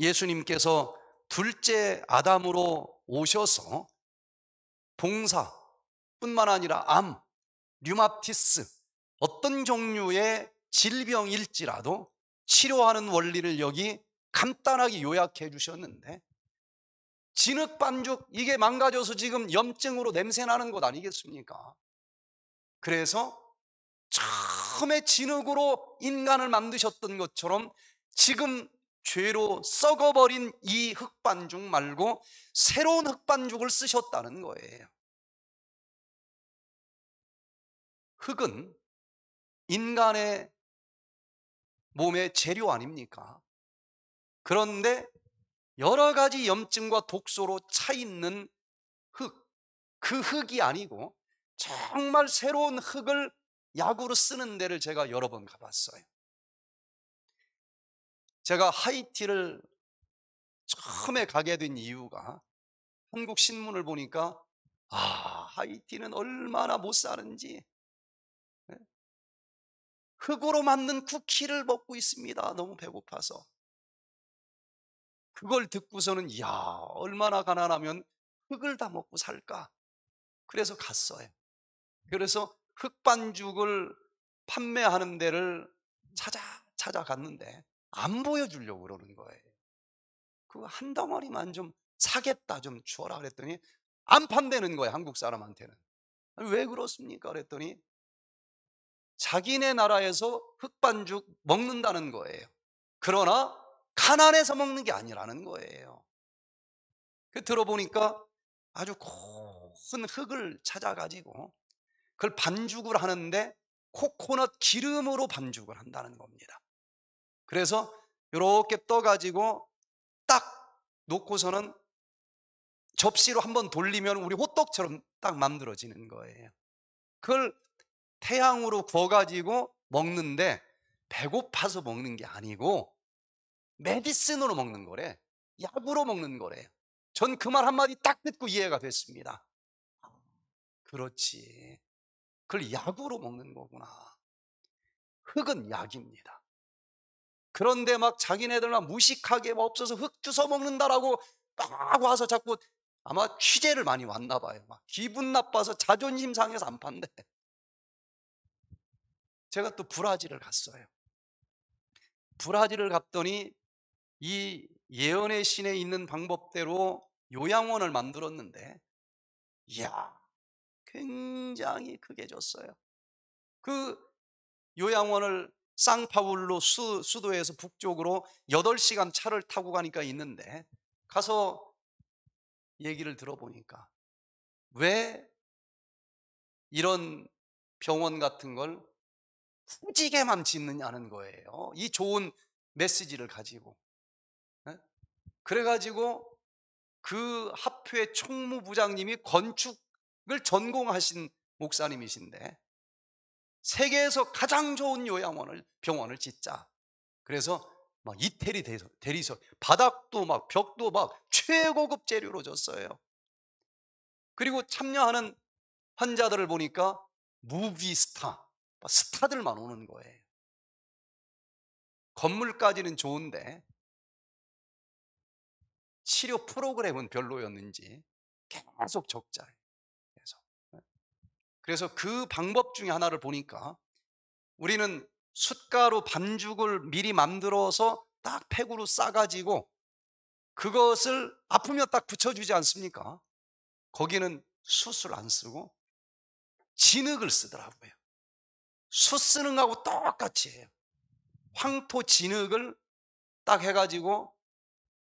예수님께서 둘째 아담으로 오셔서 봉사뿐만 아니라 암, 류마티스, 어떤 종류의 질병일지라도 치료하는 원리를 여기 간단하게 요약해 주셨는데 진흙반죽 이게 망가져서 지금 염증으로 냄새나는 것 아니겠습니까? 그래서 처음에 진흙으로 인간을 만드셨던 것처럼 지금 죄로 썩어버린 이 흙반죽 말고 새로운 흙반죽을 쓰셨다는 거예요. 흙은 인간의 몸의 재료 아닙니까? 그런데 여러 가지 염증과 독소로 차 있는 흙, 그 흙이 아니고 정말 새로운 흙을 약으로 쓰는 데를 제가 여러 번 가봤어요. 제가 하이티를 처음에 가게 된 이유가 한국 신문을 보니까 아, 하이티는 얼마나 못 사는지 흙으로 만든 쿠키를 먹고 있습니다. 너무 배고파서. 그걸 듣고서는 야 얼마나 가난하면 흙을 다 먹고 살까. 그래서 갔어요. 그래서 흙반죽을 판매하는 데를 찾아 찾아갔는데 안 보여주려고 그러는 거예요. 그 한 덩어리만 좀 사겠다 좀 주어라 그랬더니 안 판대는 거예요 한국 사람한테는 왜 그렇습니까 그랬더니 자기네 나라에서 흑반죽 먹는다는 거예요. 그러나 가난해서 먹는 게 아니라는 거예요. 그 들어보니까 아주 큰 흙을 찾아가지고 그걸 반죽을 하는데 코코넛 기름으로 반죽을 한다는 겁니다. 그래서 이렇게 떠가지고 딱 놓고서는 접시로 한번 돌리면 우리 호떡처럼 딱 만들어지는 거예요. 그걸 태양으로 구워가지고 먹는데 배고파서 먹는 게 아니고 메디슨으로 먹는 거래. 약으로 먹는 거래전 그 말 한마디 딱 듣고 이해가 됐습니다. 그렇지. 그걸 약으로 먹는 거구나. 흙은 약입니다. 그런데 막 자기네들만 무식하게 없어서 흙 주워 먹는다라고 막 와서 자꾸 아마 취재를 많이 왔나 봐요. 막 기분 나빠서 자존심 상해서 안 판대. 제가 또 브라질을 갔어요. 브라질을 갔더니 이 예언의 신에 있는 방법대로 요양원을 만들었는데 이야 굉장히 크게 졌어요그 요양원을 쌍파울로 수, 수도에서 북쪽으로 8시간 차를 타고 가니까 있는데 가서 얘기를 들어보니까 왜 이런 병원 같은 걸 꾸지게만 짓느냐는 거예요. 이 좋은 메시지를 가지고. 네? 그래가지고 그 합회 총무부장님이 건축을 전공하신 목사님이신데 세계에서 가장 좋은 요양원을 병원을 짓자. 그래서 막 이태리 대리석 바닥도 막 벽도 막 최고급 재료로 줬어요. 그리고 참여하는 환자들을 보니까 무비스타 스타들만 오는 거예요. 건물까지는 좋은데 치료 프로그램은 별로였는지 계속 적자예요. 계속. 네. 그래서 그 방법 중에 하나를 보니까 우리는 숯가루 반죽을 미리 만들어서 딱 팩으로 싸가지고 그것을 아프면 딱 붙여주지 않습니까? 거기는 숯을 안 쓰고 진흙을 쓰더라고요. 수는거하고 똑같이 해요. 황토 진흙을 딱 해가지고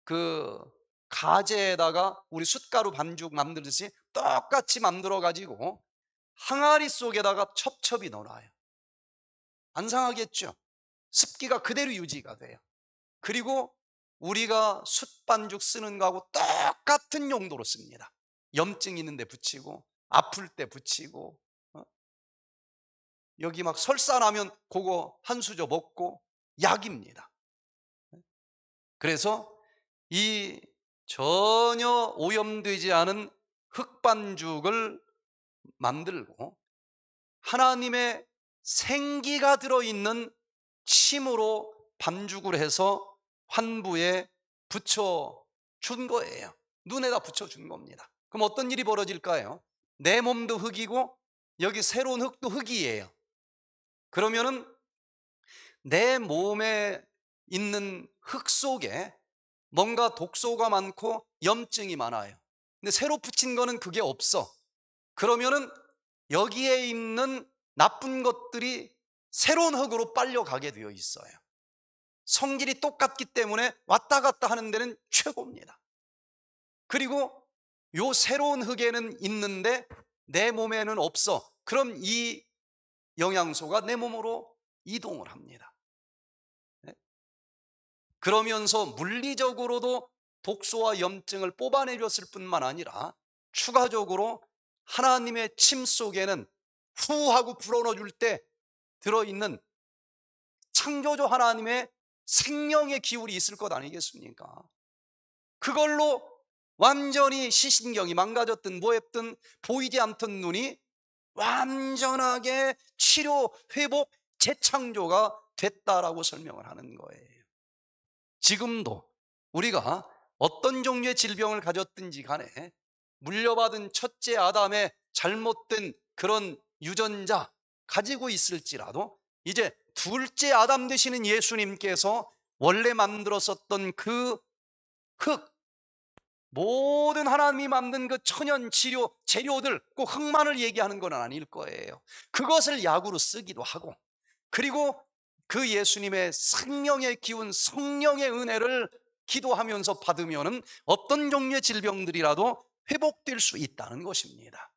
그 가재에다가 우리 숯가루 반죽 만들듯이 똑같이 만들어가지고 항아리 속에다가 첩첩이 넣어놔요. 안 상하겠죠? 습기가 그대로 유지가 돼요. 그리고 우리가 숯반죽 쓰는 거하고 똑같은 용도로 씁니다. 염증 있는데 붙이고, 아플 때 붙이고, 여기 막 설사나면 그거 한 수저 먹고 약입니다. 그래서 이 전혀 오염되지 않은 흑반죽을 만들고 하나님의 생기가 들어있는 침으로 반죽을 해서 환부에 붙여준 거예요. 눈에다 붙여준 겁니다. 그럼 어떤 일이 벌어질까요? 내 몸도 흙이고 여기 새로운 흙도 흙이에요. 그러면은 내 몸에 있는 흙 속에 뭔가 독소가 많고 염증이 많아요. 근데 새로 붙인 거는 그게 없어. 그러면은 여기에 있는 나쁜 것들이 새로운 흙으로 빨려가게 되어 있어요. 성질이 똑같기 때문에 왔다 갔다 하는 데는 최고입니다. 그리고 요 새로운 흙에는 있는데 내 몸에는 없어. 그럼 이 영양소가 내 몸으로 이동을 합니다. 네? 그러면서 물리적으로도 독소와 염증을 뽑아내렸을 뿐만 아니라 추가적으로 하나님의 침 속에는 후하고 불어넣어줄 때 들어있는 창조주 하나님의 생명의 기울이 있을 것 아니겠습니까? 그걸로 완전히 시신경이 망가졌든 뭐했든 보이지 않던 눈이 완전하게 치료, 회복, 재창조가 됐다라고 설명을 하는 거예요. 지금도 우리가 어떤 종류의 질병을 가졌든지 간에 물려받은 첫째 아담의 잘못된 그런 유전자 가지고 있을지라도 이제 둘째 아담 되시는 예수님께서 원래 만들었었던 그 흙, 모든 하나님이 만든 그 천연 치료 재료들 꼭 흙만을 얘기하는 건 아닐 거예요. 그것을 약으로 쓰기도 하고 그리고 그 예수님의 생명의 기운, 성령의 은혜를 기도하면서 받으면 어떤 종류의 질병들이라도 회복될 수 있다는 것입니다.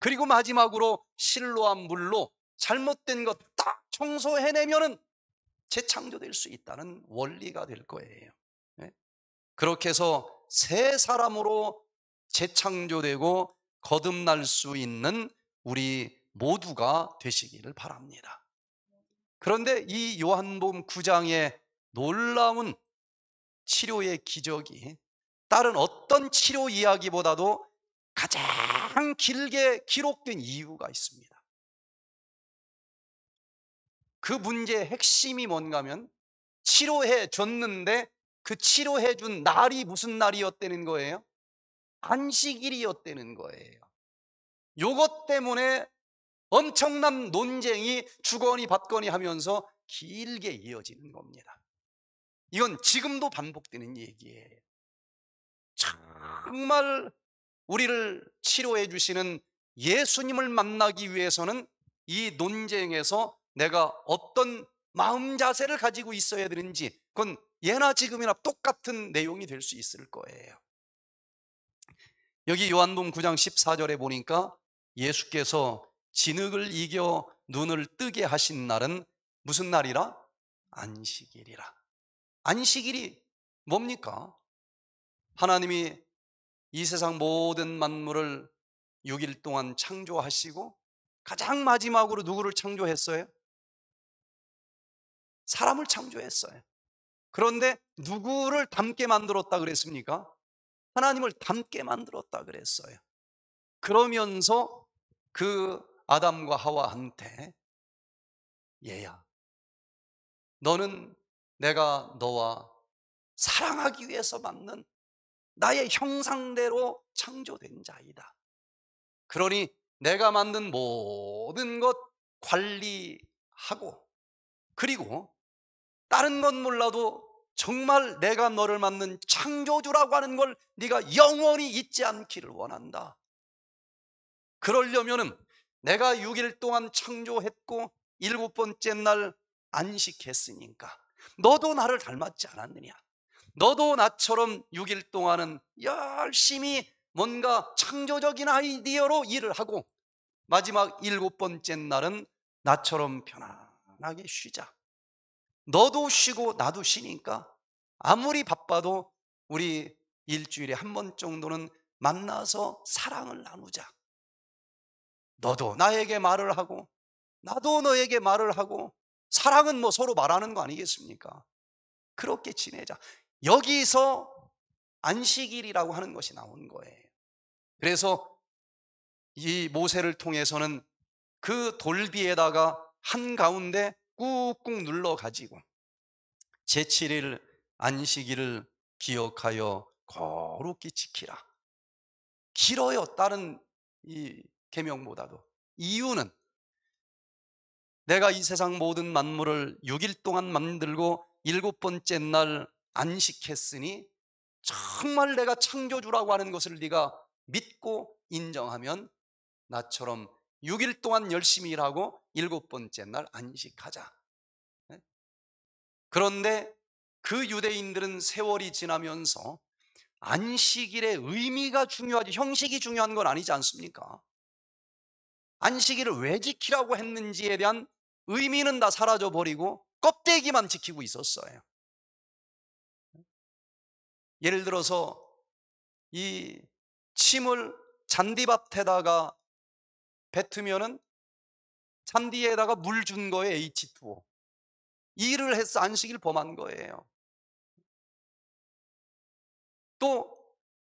그리고 마지막으로 실로한 물로 잘못된 것 딱 청소해내면 재창조될 수 있다는 원리가 될 거예요. 네? 그렇게 해서 새 사람으로 재창조되고 거듭날 수 있는 우리 모두가 되시기를 바랍니다. 그런데 이 요한복음 9장의 놀라운 치료의 기적이 다른 어떤 치료 이야기보다도 가장 길게 기록된 이유가 있습니다. 그 문제의 핵심이 뭔가 하면 치료해 줬는데 그 치료해 준 날이 무슨 날이었다는 거예요? 안식일이었다는 거예요. 요것 때문에 엄청난 논쟁이 주거니 받거니 하면서 길게 이어지는 겁니다. 이건 지금도 반복되는 얘기예요. 아. 정말 우리를 치료해 주시는 예수님을 만나기 위해서는 이 논쟁에서 내가 어떤 마음 자세를 가지고 있어야 되는지 그건 예나 지금이나 똑같은 내용이 될 수 있을 거예요. 여기 요한복 9장 14절에 보니까 예수께서 진흙을 이겨 눈을 뜨게 하신 날은 무슨 날이라? 안식일이라. 안식일이 뭡니까? 하나님이 이 세상 모든 만물을 6일 동안 창조하시고 가장 마지막으로 누구를 창조했어요? 사람을 창조했어요. 그런데 누구를 닮게 만들었다 그랬습니까? 하나님을 닮게 만들었다 그랬어요. 그러면서 그 아담과 하와한테 얘야, 너는 내가 너와 사랑하기 위해서 만든 나의 형상대로 창조된 자이다. 그러니 내가 만든 모든 것 관리하고 그리고 다른 건 몰라도 정말 내가 너를 만든 창조주라고 하는 걸 네가 영원히 잊지 않기를 원한다. 그러려면은 내가 6일 동안 창조했고 일곱 번째 날 안식했으니까 너도 나를 닮았지 않았느냐? 너도 나처럼 6일 동안은 열심히 뭔가 창조적인 아이디어로 일을 하고 마지막 일곱 번째 날은 나처럼 편안하게 쉬자. 너도 쉬고 나도 쉬니까 아무리 바빠도 우리 일주일에 한 번 정도는 만나서 사랑을 나누자. 너도 나에게 말을 하고 나도 너에게 말을 하고 사랑은 뭐 서로 말하는 거 아니겠습니까? 그렇게 지내자. 여기서 안식일이라고 하는 것이 나온 거예요. 그래서 이 모세를 통해서는 그 돌비에다가 한가운데 꾹꾹 눌러 가지고 제7일 안식일을 기억하여 거룩히 지키라. 길어요. 다른 이 계명보다도. 이유는 내가 이 세상 모든 만물을 6일 동안 만들고 일곱 번째 날 안식했으니 정말 내가 창조주라고 하는 것을 네가 믿고 인정하면 나처럼 6일 동안 열심히 일하고 일곱 번째 날 안식하자. 예? 그런데 그 유대인들은 세월이 지나면서 안식일의 의미가 중요하지 형식이 중요한 건 아니지 않습니까? 안식일을 왜 지키라고 했는지에 대한 의미는 다 사라져 버리고 껍데기만 지키고 있었어요. 예를 들어서 이 침을 잔디밭에다가 뱉으면 잔디에다가 물 준 거에 H2O. 일을 해서 안식일 범한 거예요. 또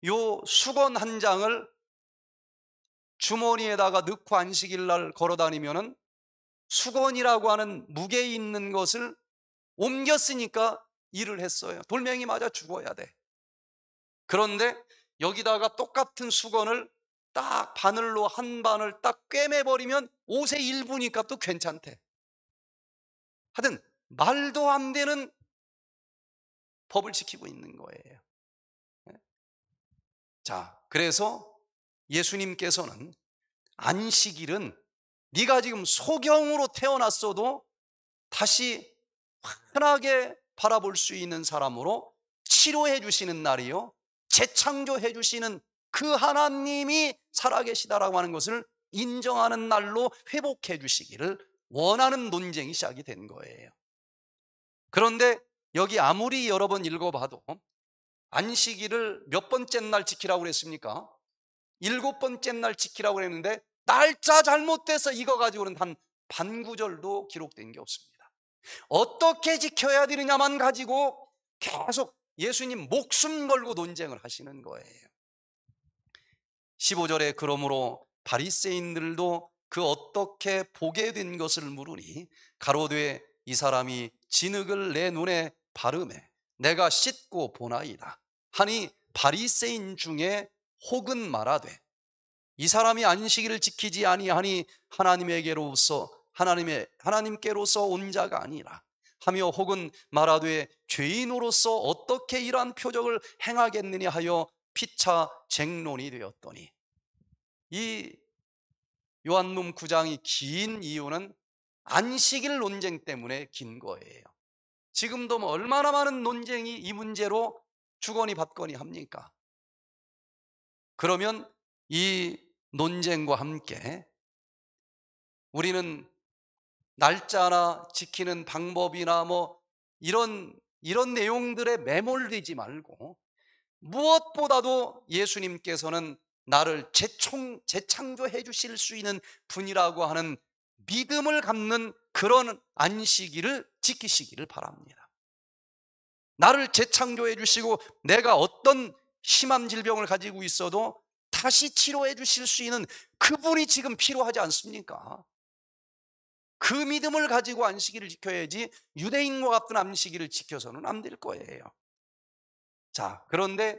요 수건 한 장을 주머니에다가 넣고 안식일 날 걸어 다니면은 수건이라고 하는 무게 있는 것을 옮겼으니까 일을 했어요. 돌멩이 맞아 죽어야 돼. 그런데 여기다가 똑같은 수건을 딱 바늘로 한 바늘 딱 꿰매버리면 옷에 일부니까 또 괜찮대. 하여튼 말도 안 되는 법을 지키고 있는 거예요. 예? 자, 그래서 예수님께서는 안식일은 네가 지금 소경으로 태어났어도 다시 환하게 바라볼 수 있는 사람으로 치료해 주시는 날이요. 재창조해 주시는 그 하나님이 살아계시다라고 하는 것을 인정하는 날로 회복해 주시기를 원하는 논쟁이 시작이 된 거예요. 그런데 여기 아무리 여러 번 읽어봐도 안식일을 몇 번째 날 지키라고 그랬습니까? 일곱 번째 날 지키라고 그랬는데 날짜 잘못돼서 이거 가지고는 단 반구절도 기록된 게 없습니다. 어떻게 지켜야 되느냐만 가지고 계속 예수님 목숨 걸고 논쟁을 하시는 거예요. 15절에 그러므로 바리새인들도 그 어떻게 보게 된 것을 물으니 가로되 이 사람이 진흙을 내 눈에 바르매 내가 씻고 보나이다 하니 바리새인 중에 혹은 말하되 이 사람이 안식일을 지키지 아니하니 하나님에게로서 하나님의 하나님께로서 온 자가 아니라 하며 혹은 말하되 죄인으로서 어떻게 이러한 표적을 행하겠느냐 하여 피차 쟁론이 되었더니 이 요한음 9장이 긴 이유는 안식일 논쟁 때문에 긴 거예요 지금도 뭐 얼마나 많은 논쟁이 이 문제로 주거니 받거니 합니까? 그러면 이 논쟁과 함께 우리는 날짜나 지키는 방법이나 뭐 이런 이런 내용들에 매몰되지 말고 무엇보다도 예수님께서는 나를 재총, 재창조해 주실 수 있는 분이라고 하는 믿음을 갖는 그런 안식일을 지키시기를 바랍니다. 나를 재창조해 주시고 내가 어떤 심한 질병을 가지고 있어도 다시 치료해 주실 수 있는 그분이 지금 필요하지 않습니까? 그 믿음을 가지고 안식일을 지켜야지 유대인과 같은 안식일을 지켜서는 안 될 거예요. 자, 그런데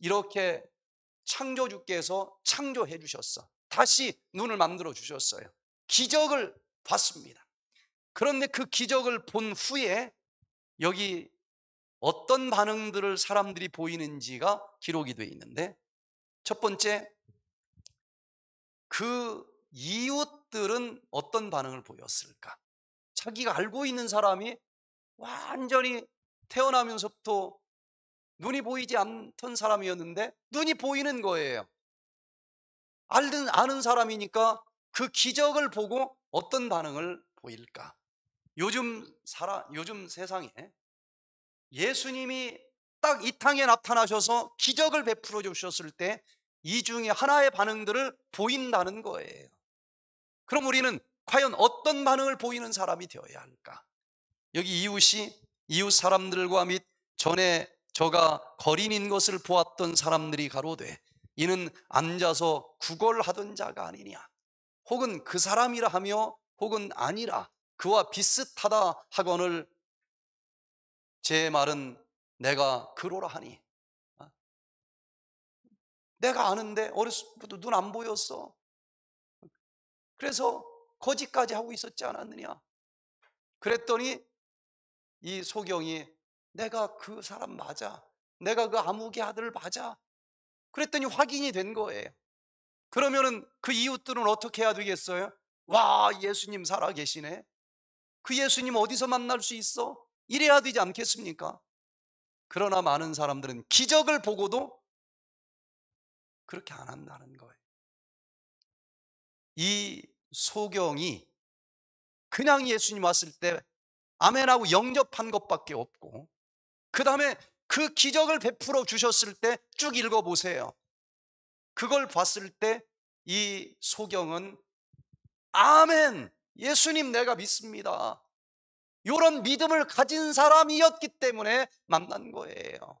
이렇게 창조주께서 창조해 주셨어. 다시 눈을 만들어 주셨어요. 기적을 봤습니다. 그런데 그 기적을 본 후에 여기 어떤 반응들을 사람들이 보이는지가 기록이 되어 있는데 첫 번째 그 이웃들은 어떤 반응을 보였을까? 자기가 알고 있는 사람이 완전히 태어나면서부터 눈이 보이지 않던 사람이었는데 눈이 보이는 거예요. 알든 아는 사람이니까 그 기적을 보고 어떤 반응을 보일까? 요즘 살아 요즘 세상에 예수님이 딱이 땅에 나타나셔서 기적을 베풀어 주셨을 때 이 중에 하나의 반응들을 보인다는 거예요. 그럼 우리는 과연 어떤 반응을 보이는 사람이 되어야 할까? 여기 이웃이 이웃 사람들과 및 전에 저가 거린인 것을 보았던 사람들이 가로되 이는 앉아서 구걸하던 자가 아니냐 혹은 그 사람이라 하며 혹은 아니라 그와 비슷하다 하거늘 제 말은 내가 그로라 하니 아? 내가 아는데 어렸을 때부터 눈 안 보였어 그래서 거짓까지 하고 있었지 않았느냐 그랬더니 이 소경이 내가 그 사람 맞아. 내가 그 암흑의 아들 맞아. 그랬더니 확인이 된 거예요. 그러면은 그 이웃들은 어떻게 해야 되겠어요? 와, 예수님 살아 계시네. 그 예수님 어디서 만날 수 있어? 이래야 되지 않겠습니까? 그러나 많은 사람들은 기적을 보고도 그렇게 안 한다는 거예요. 이 소경이 그냥 예수님 왔을 때 아멘하고 영접한 것밖에 없고 그 다음에 그 기적을 베풀어 주셨을 때 쭉 읽어보세요. 그걸 봤을 때 이 소경은 아멘! 예수님 내가 믿습니다. 이런 믿음을 가진 사람이었기 때문에 만난 거예요.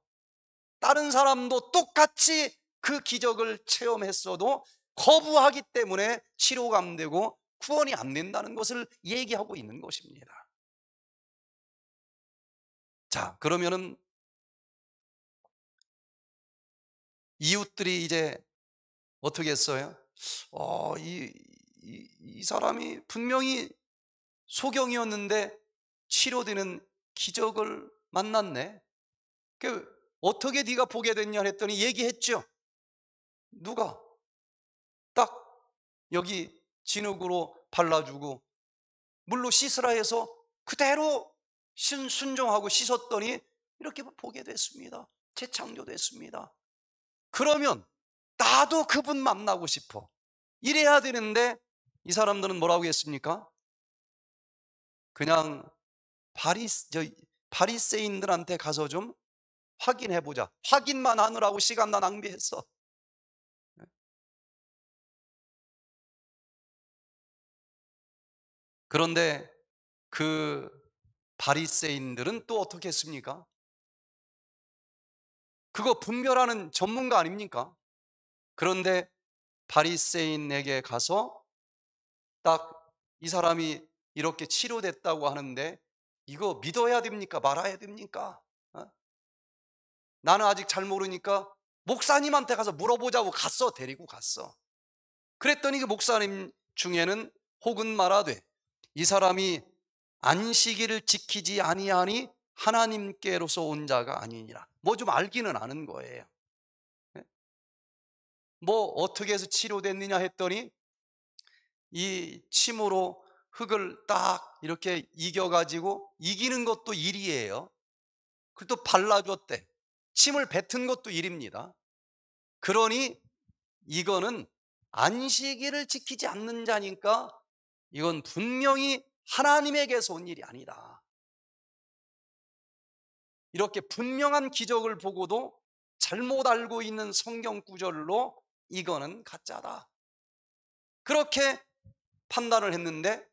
다른 사람도 똑같이 그 기적을 체험했어도 거부하기 때문에 치료가 안 되고 구원이 안 된다는 것을 얘기하고 있는 것입니다. 자, 그러면은 이웃들이 이제 어떻게 했어요? 어, 이, 이, 이 사람이 분명히 소경이었는데 치료되는 기적을 만났네. 그 어떻게 네가 보게 됐냐 했더니 얘기했죠. 누가 딱 여기 진흙으로 발라주고 물로 씻으라 해서 그대로 신, 순종하고 씻었더니 이렇게 보게 됐습니다. 재창조됐습니다. 그러면 나도 그분 만나고 싶어. 이래야 되는데 이 사람들은 뭐라고 했습니까? 그냥 바리, 저, 바리세인들한테 가서 좀 확인해보자. 확인만 하느라고 시간 나 낭비했어. 그런데 그 바리새인들은 또 어떻게 했습니까? 그거 분별하는 전문가 아닙니까? 그런데 바리새인에게 가서 딱 이 사람이 이렇게 치료됐다고 하는데 이거 믿어야 됩니까? 말아야 됩니까? 어? 나는 아직 잘 모르니까 목사님한테 가서 물어보자고 갔어. 데리고 갔어. 그랬더니 그 목사님 중에는 혹은 말하되 이 사람이 안식일을 지키지 아니하니 하나님께로서 온 자가 아니니라. 뭐 좀 알기는 아는 거예요. 예? 뭐 어떻게 해서 치료됐느냐 했더니 이 침으로 흙을 딱 이렇게 이겨가지고 이기는 것도 일이에요. 그리고 또 발라줬대. 침을 뱉은 것도 일입니다. 그러니 이거는 안식일을 지키지 않는 자니까 이건 분명히 하나님에게서 온 일이 아니다. 이렇게 분명한 기적을 보고도 잘못 알고 있는 성경 구절로 이거는 가짜다. 그렇게 판단을 했는데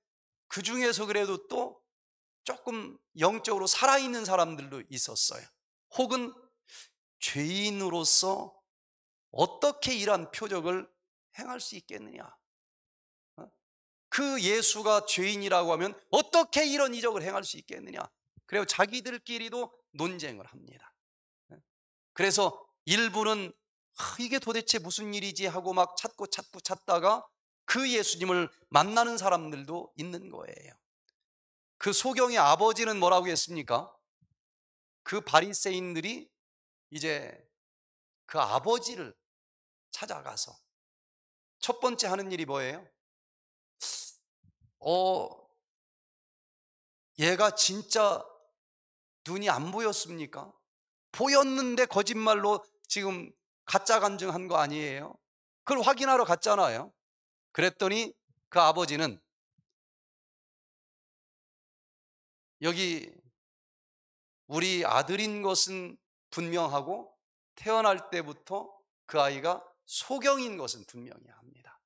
그 중에서 그래도 또 조금 영적으로 살아있는 사람들도 있었어요. 혹은 죄인으로서 어떻게 이러한 표적을 행할 수 있겠느냐. 그 예수가 죄인이라고 하면 어떻게 이런 이적을 행할 수 있겠느냐? 그리고 자기들끼리도 논쟁을 합니다. 네. 그래서 일부는 아, 이게 도대체 무슨 일이지 하고 막 찾고 찾고 찾다가 그 예수님을 만나는 사람들도 있는 거예요. 그 소경의 아버지는 뭐라고 했습니까? 그 바리새인들이 이제 그 아버지를 찾아가서 첫 번째 하는 일이 뭐예요? 어, 얘가 진짜 눈이 안 보였습니까? 보였는데 거짓말로 지금 가짜 간증한 거 아니에요? 그걸 확인하러 갔잖아요. 그랬더니 그 아버지는 여기 우리 아들인 것은 분명하고 태어날 때부터 그 아이가 소경인 것은 분명히 합니다.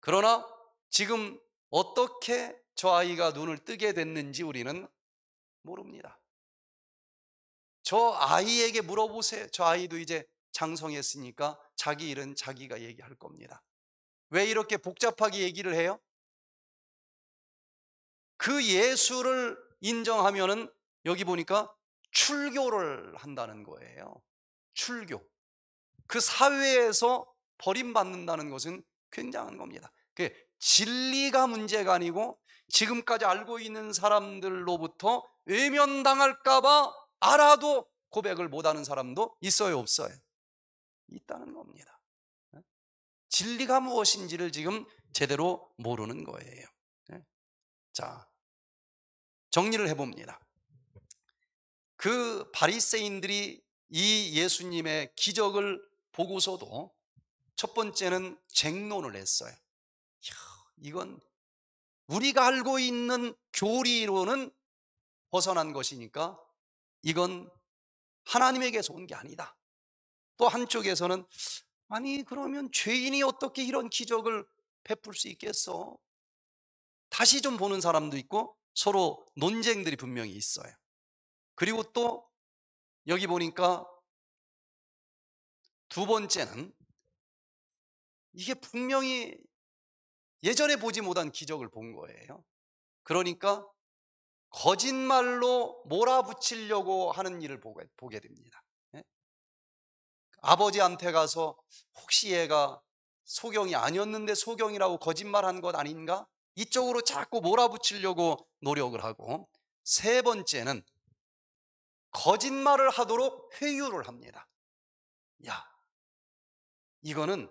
그러나 지금 어떻게 저 아이가 눈을 뜨게 됐는지 우리는 모릅니다. 저 아이에게 물어보세요. 저 아이도 이제 장성했으니까 자기 일은 자기가 얘기할 겁니다. 왜 이렇게 복잡하게 얘기를 해요? 그 예수를 인정하면은 여기 보니까 출교를 한다는 거예요. 출교. 그 사회에서 버림받는다는 것은 굉장한 겁니다. 그 진리가 문제가 아니고 지금까지 알고 있는 사람들로부터 외면당할까봐 알아도 고백을 못하는 사람도 있어요 없어요? 있다는 겁니다 예? 진리가 무엇인지를 지금 제대로 모르는 거예요 예? 자 정리를 해봅니다 그 바리새인들이 이 예수님의 기적을 보고서도 첫 번째는 쟁론을 했어요 이건 우리가 알고 있는 교리로는 벗어난 것이니까 이건 하나님에게서 온 게 아니다. 또 한쪽에서는 아니 그러면 죄인이 어떻게 이런 기적을 베풀 수 있겠어? 다시 좀 보는 사람도 있고 서로 논쟁들이 분명히 있어요. 그리고 또 여기 보니까 두 번째는 이게 분명히 예전에 보지 못한 기적을 본 거예요. 그러니까 거짓말로 몰아붙이려고 하는 일을 보게, 됩니다. 예? 아버지한테 가서 혹시 얘가 소경이 아니었는데 소경이라고 거짓말한 것 아닌가? 이쪽으로 자꾸 몰아붙이려고 노력을 하고 세 번째는 거짓말을 하도록 회유를 합니다. 야, 이거는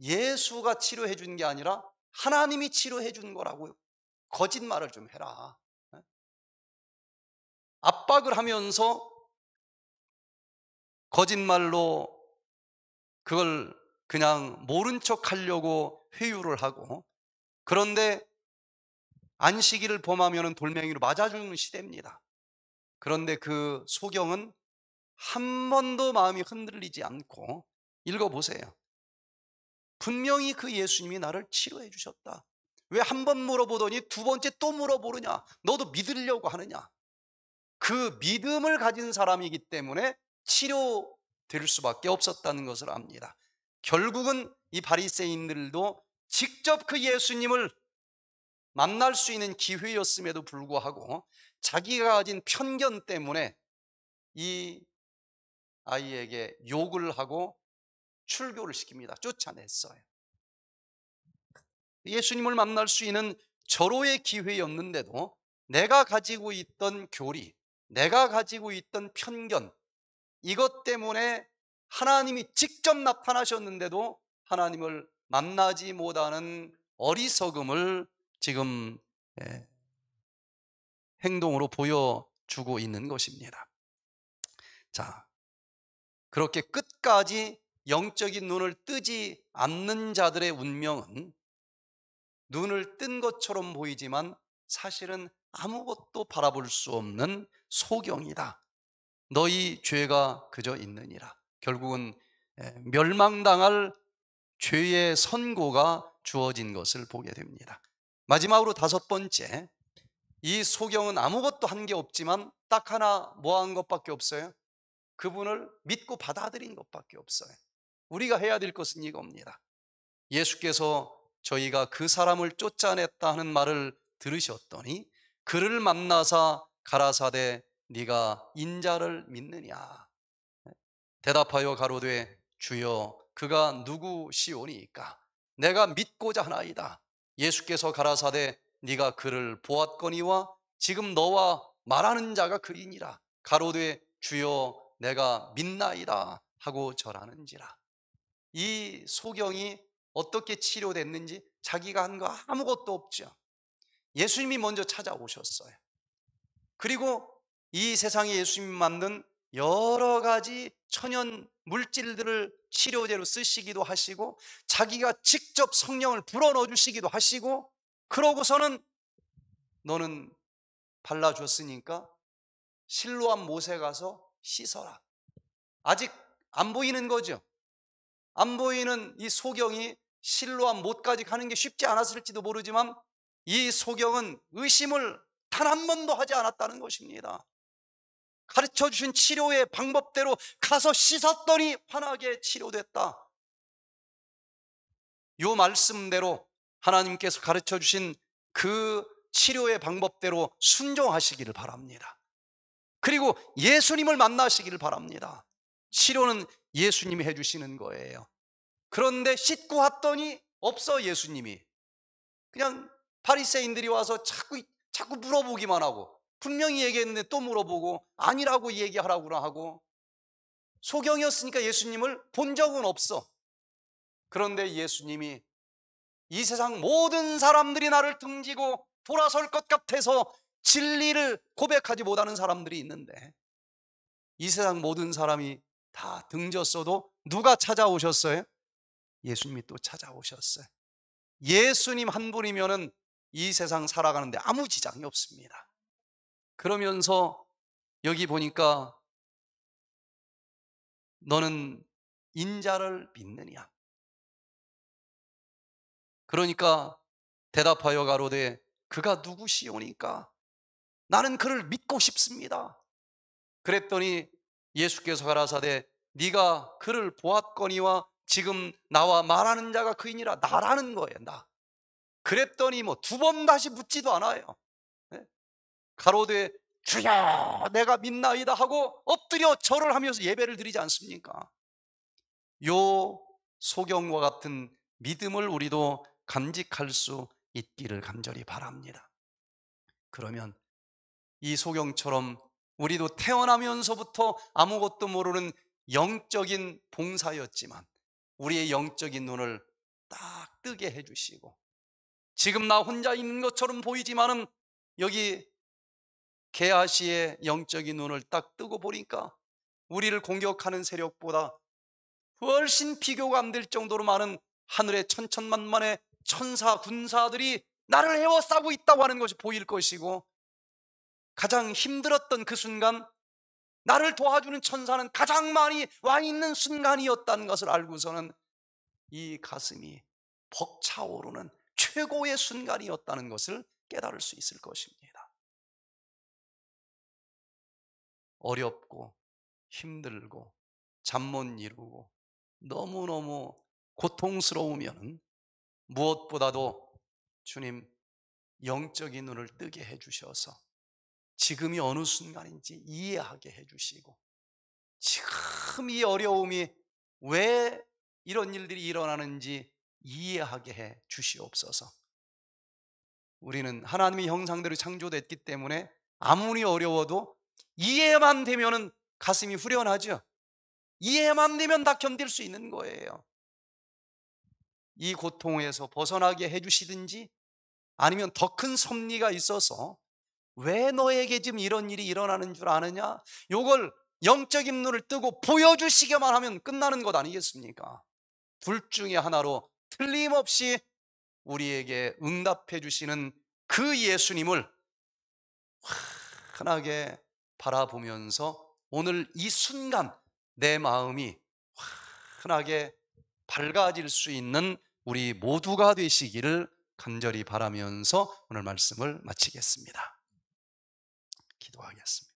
예수가 치료해 준 게 아니라 하나님이 치료해 준 거라고요. 거짓말을 좀 해라. 압박을 하면서 거짓말로 그걸 그냥 모른 척 하려고 회유를 하고 그런데 안식일을 범하면 돌멩이로 맞아주는 시대입니다. 그런데 그 소경은 한 번도 마음이 흔들리지 않고 읽어보세요. 분명히 그 예수님이 나를 치료해 주셨다. 왜 한 번 물어보더니 두 번째 또 물어보느냐? 너도 믿으려고 하느냐? 그 믿음을 가진 사람이기 때문에 치료될 수밖에 없었다는 것을 압니다. 결국은 이 바리새인들도 직접 그 예수님을 만날 수 있는 기회였음에도 불구하고 자기가 가진 편견 때문에 이 아이에게 욕을 하고 출교를 시킵니다. 쫓아냈어요. 예수님을 만날 수 있는 절호의 기회였는데도 내가 가지고 있던 교리, 내가 가지고 있던 편견, 이것 때문에 하나님이 직접 나타나셨는데도 하나님을 만나지 못하는 어리석음을 지금 예, 행동으로 보여주고 있는 것입니다. 자, 그렇게 끝까지 영적인 눈을 뜨지 않는 자들의 운명은 눈을 뜬 것처럼 보이지만 사실은 아무것도 바라볼 수 없는 소경이다. 너희 죄가 그저 있느니라. 결국은 예, 멸망당할 죄의 선고가 주어진 것을 보게 됩니다. 마지막으로 다섯 번째, 이 소경은 아무것도 한 게 없지만 딱 하나 뭐 한 것밖에 없어요? 그분을 믿고 받아들인 것밖에 없어요. 우리가 해야 될 것은 이겁니다. 예수께서 저희가 그 사람을 쫓아냈다 하는 말을 들으셨더니 그를 만나사 가라사대 네가 인자를 믿느냐 대답하여 가로되 주여 그가 누구시오니까 내가 믿고자 하나이다 예수께서 가라사대 네가 그를 보았거니와 지금 너와 말하는 자가 그리니라 가로되 주여 내가 믿나이다 하고 절하는지라 이 소경이 어떻게 치료됐는지 자기가 한 거 아무것도 없죠. 예수님이 먼저 찾아오셨어요. 그리고 이 세상에 예수님이 만든 여러 가지 천연 물질들을 치료제로 쓰시기도 하시고 자기가 직접 성령을 불어넣어 주시기도 하시고 그러고서는 너는 발라줬으니까 실로암 못에 가서 씻어라. 아직 안 보이는 거죠. 안 보이는 이 소경이 실로와 못까지 가는 게 쉽지 않았을지도 모르지만 이 소경은 의심을 단 한 번도 하지 않았다는 것입니다. 가르쳐 주신 치료의 방법대로 가서 씻었더니 환하게 치료됐다. 이 말씀대로 하나님께서 가르쳐 주신 그 치료의 방법대로 순종하시기를 바랍니다. 그리고 예수님을 만나시기를 바랍니다. 치료는 예수님이 해주시는 거예요. 그런데 씻고 왔더니 없어 예수님이. 그냥 파리새인들이 와서 자꾸 자꾸 물어보기만 하고 분명히 얘기했는데 또 물어보고 아니라고 얘기하라고나 하고 소경이었으니까 예수님을 본 적은 없어. 그런데 예수님이 이 세상 모든 사람들이 나를 등지고 돌아설 것 같아서 진리를 고백하지 못하는 사람들이 있는데 이 세상 모든 사람이 다 등졌어도 누가 찾아오셨어요? 예수님이 또 찾아오셨어요. 예수님 한 분이면은 이 세상 살아가는데 아무 지장이 없습니다. 그러면서 여기 보니까 너는 인자를 믿느냐? 그러니까 대답하여 가로되 그가 누구시오니까 나는 그를 믿고 싶습니다. 그랬더니 예수께서 가라사대 네가 그를 보았거니와 지금 나와 말하는 자가 그이니라 나라는 거예요 나 그랬더니 뭐 두 번 다시 묻지도 않아요 예? 가로되 주여 내가 믿나이다 하고 엎드려 절을 하면서 예배를 드리지 않습니까 요 소경과 같은 믿음을 우리도 감직할 수 있기를 간절히 바랍니다 그러면 이 소경처럼 우리도 태어나면서부터 아무것도 모르는 영적인 봉사였지만 우리의 영적인 눈을 딱 뜨게 해주시고 지금 나 혼자 있는 것처럼 보이지만은 여기 개아시의 영적인 눈을 딱 뜨고 보니까 우리를 공격하는 세력보다 훨씬 비교가 안 될 정도로 많은 하늘의 천천만만의 천사 군사들이 나를 헤어싸고 있다고 하는 것이 보일 것이고 가장 힘들었던 그 순간 나를 도와주는 천사는 가장 많이 와 있는 순간이었다는 것을 알고서는 이 가슴이 벅차오르는 최고의 순간이었다는 것을 깨달을 수 있을 것입니다. 어렵고 힘들고 잠 못 이루고 너무너무 고통스러우면 무엇보다도 주님 영적인 눈을 뜨게 해주셔서 지금이 어느 순간인지 이해하게 해주시고 지금 이 어려움이 왜 이런 일들이 일어나는지 이해하게 해 주시옵소서. 우리는 하나님의 형상대로 창조됐기 때문에 아무리 어려워도 이해만 되면 가슴이 후련하죠. 이해만 되면 다 견딜 수 있는 거예요. 이 고통에서 벗어나게 해주시든지 아니면 더 큰 섭리가 있어서 왜 너에게 지금 이런 일이 일어나는 줄 아느냐? 요걸 영적인 눈을 뜨고 보여주시기만 하면 끝나는 것 아니겠습니까? 둘 중에 하나로 틀림없이 우리에게 응답해 주시는 그 예수님을 환하게 바라보면서 오늘 이 순간 내 마음이 환하게 밝아질 수 있는 우리 모두가 되시기를 간절히 바라면서 오늘 말씀을 마치겠습니다. orgasme.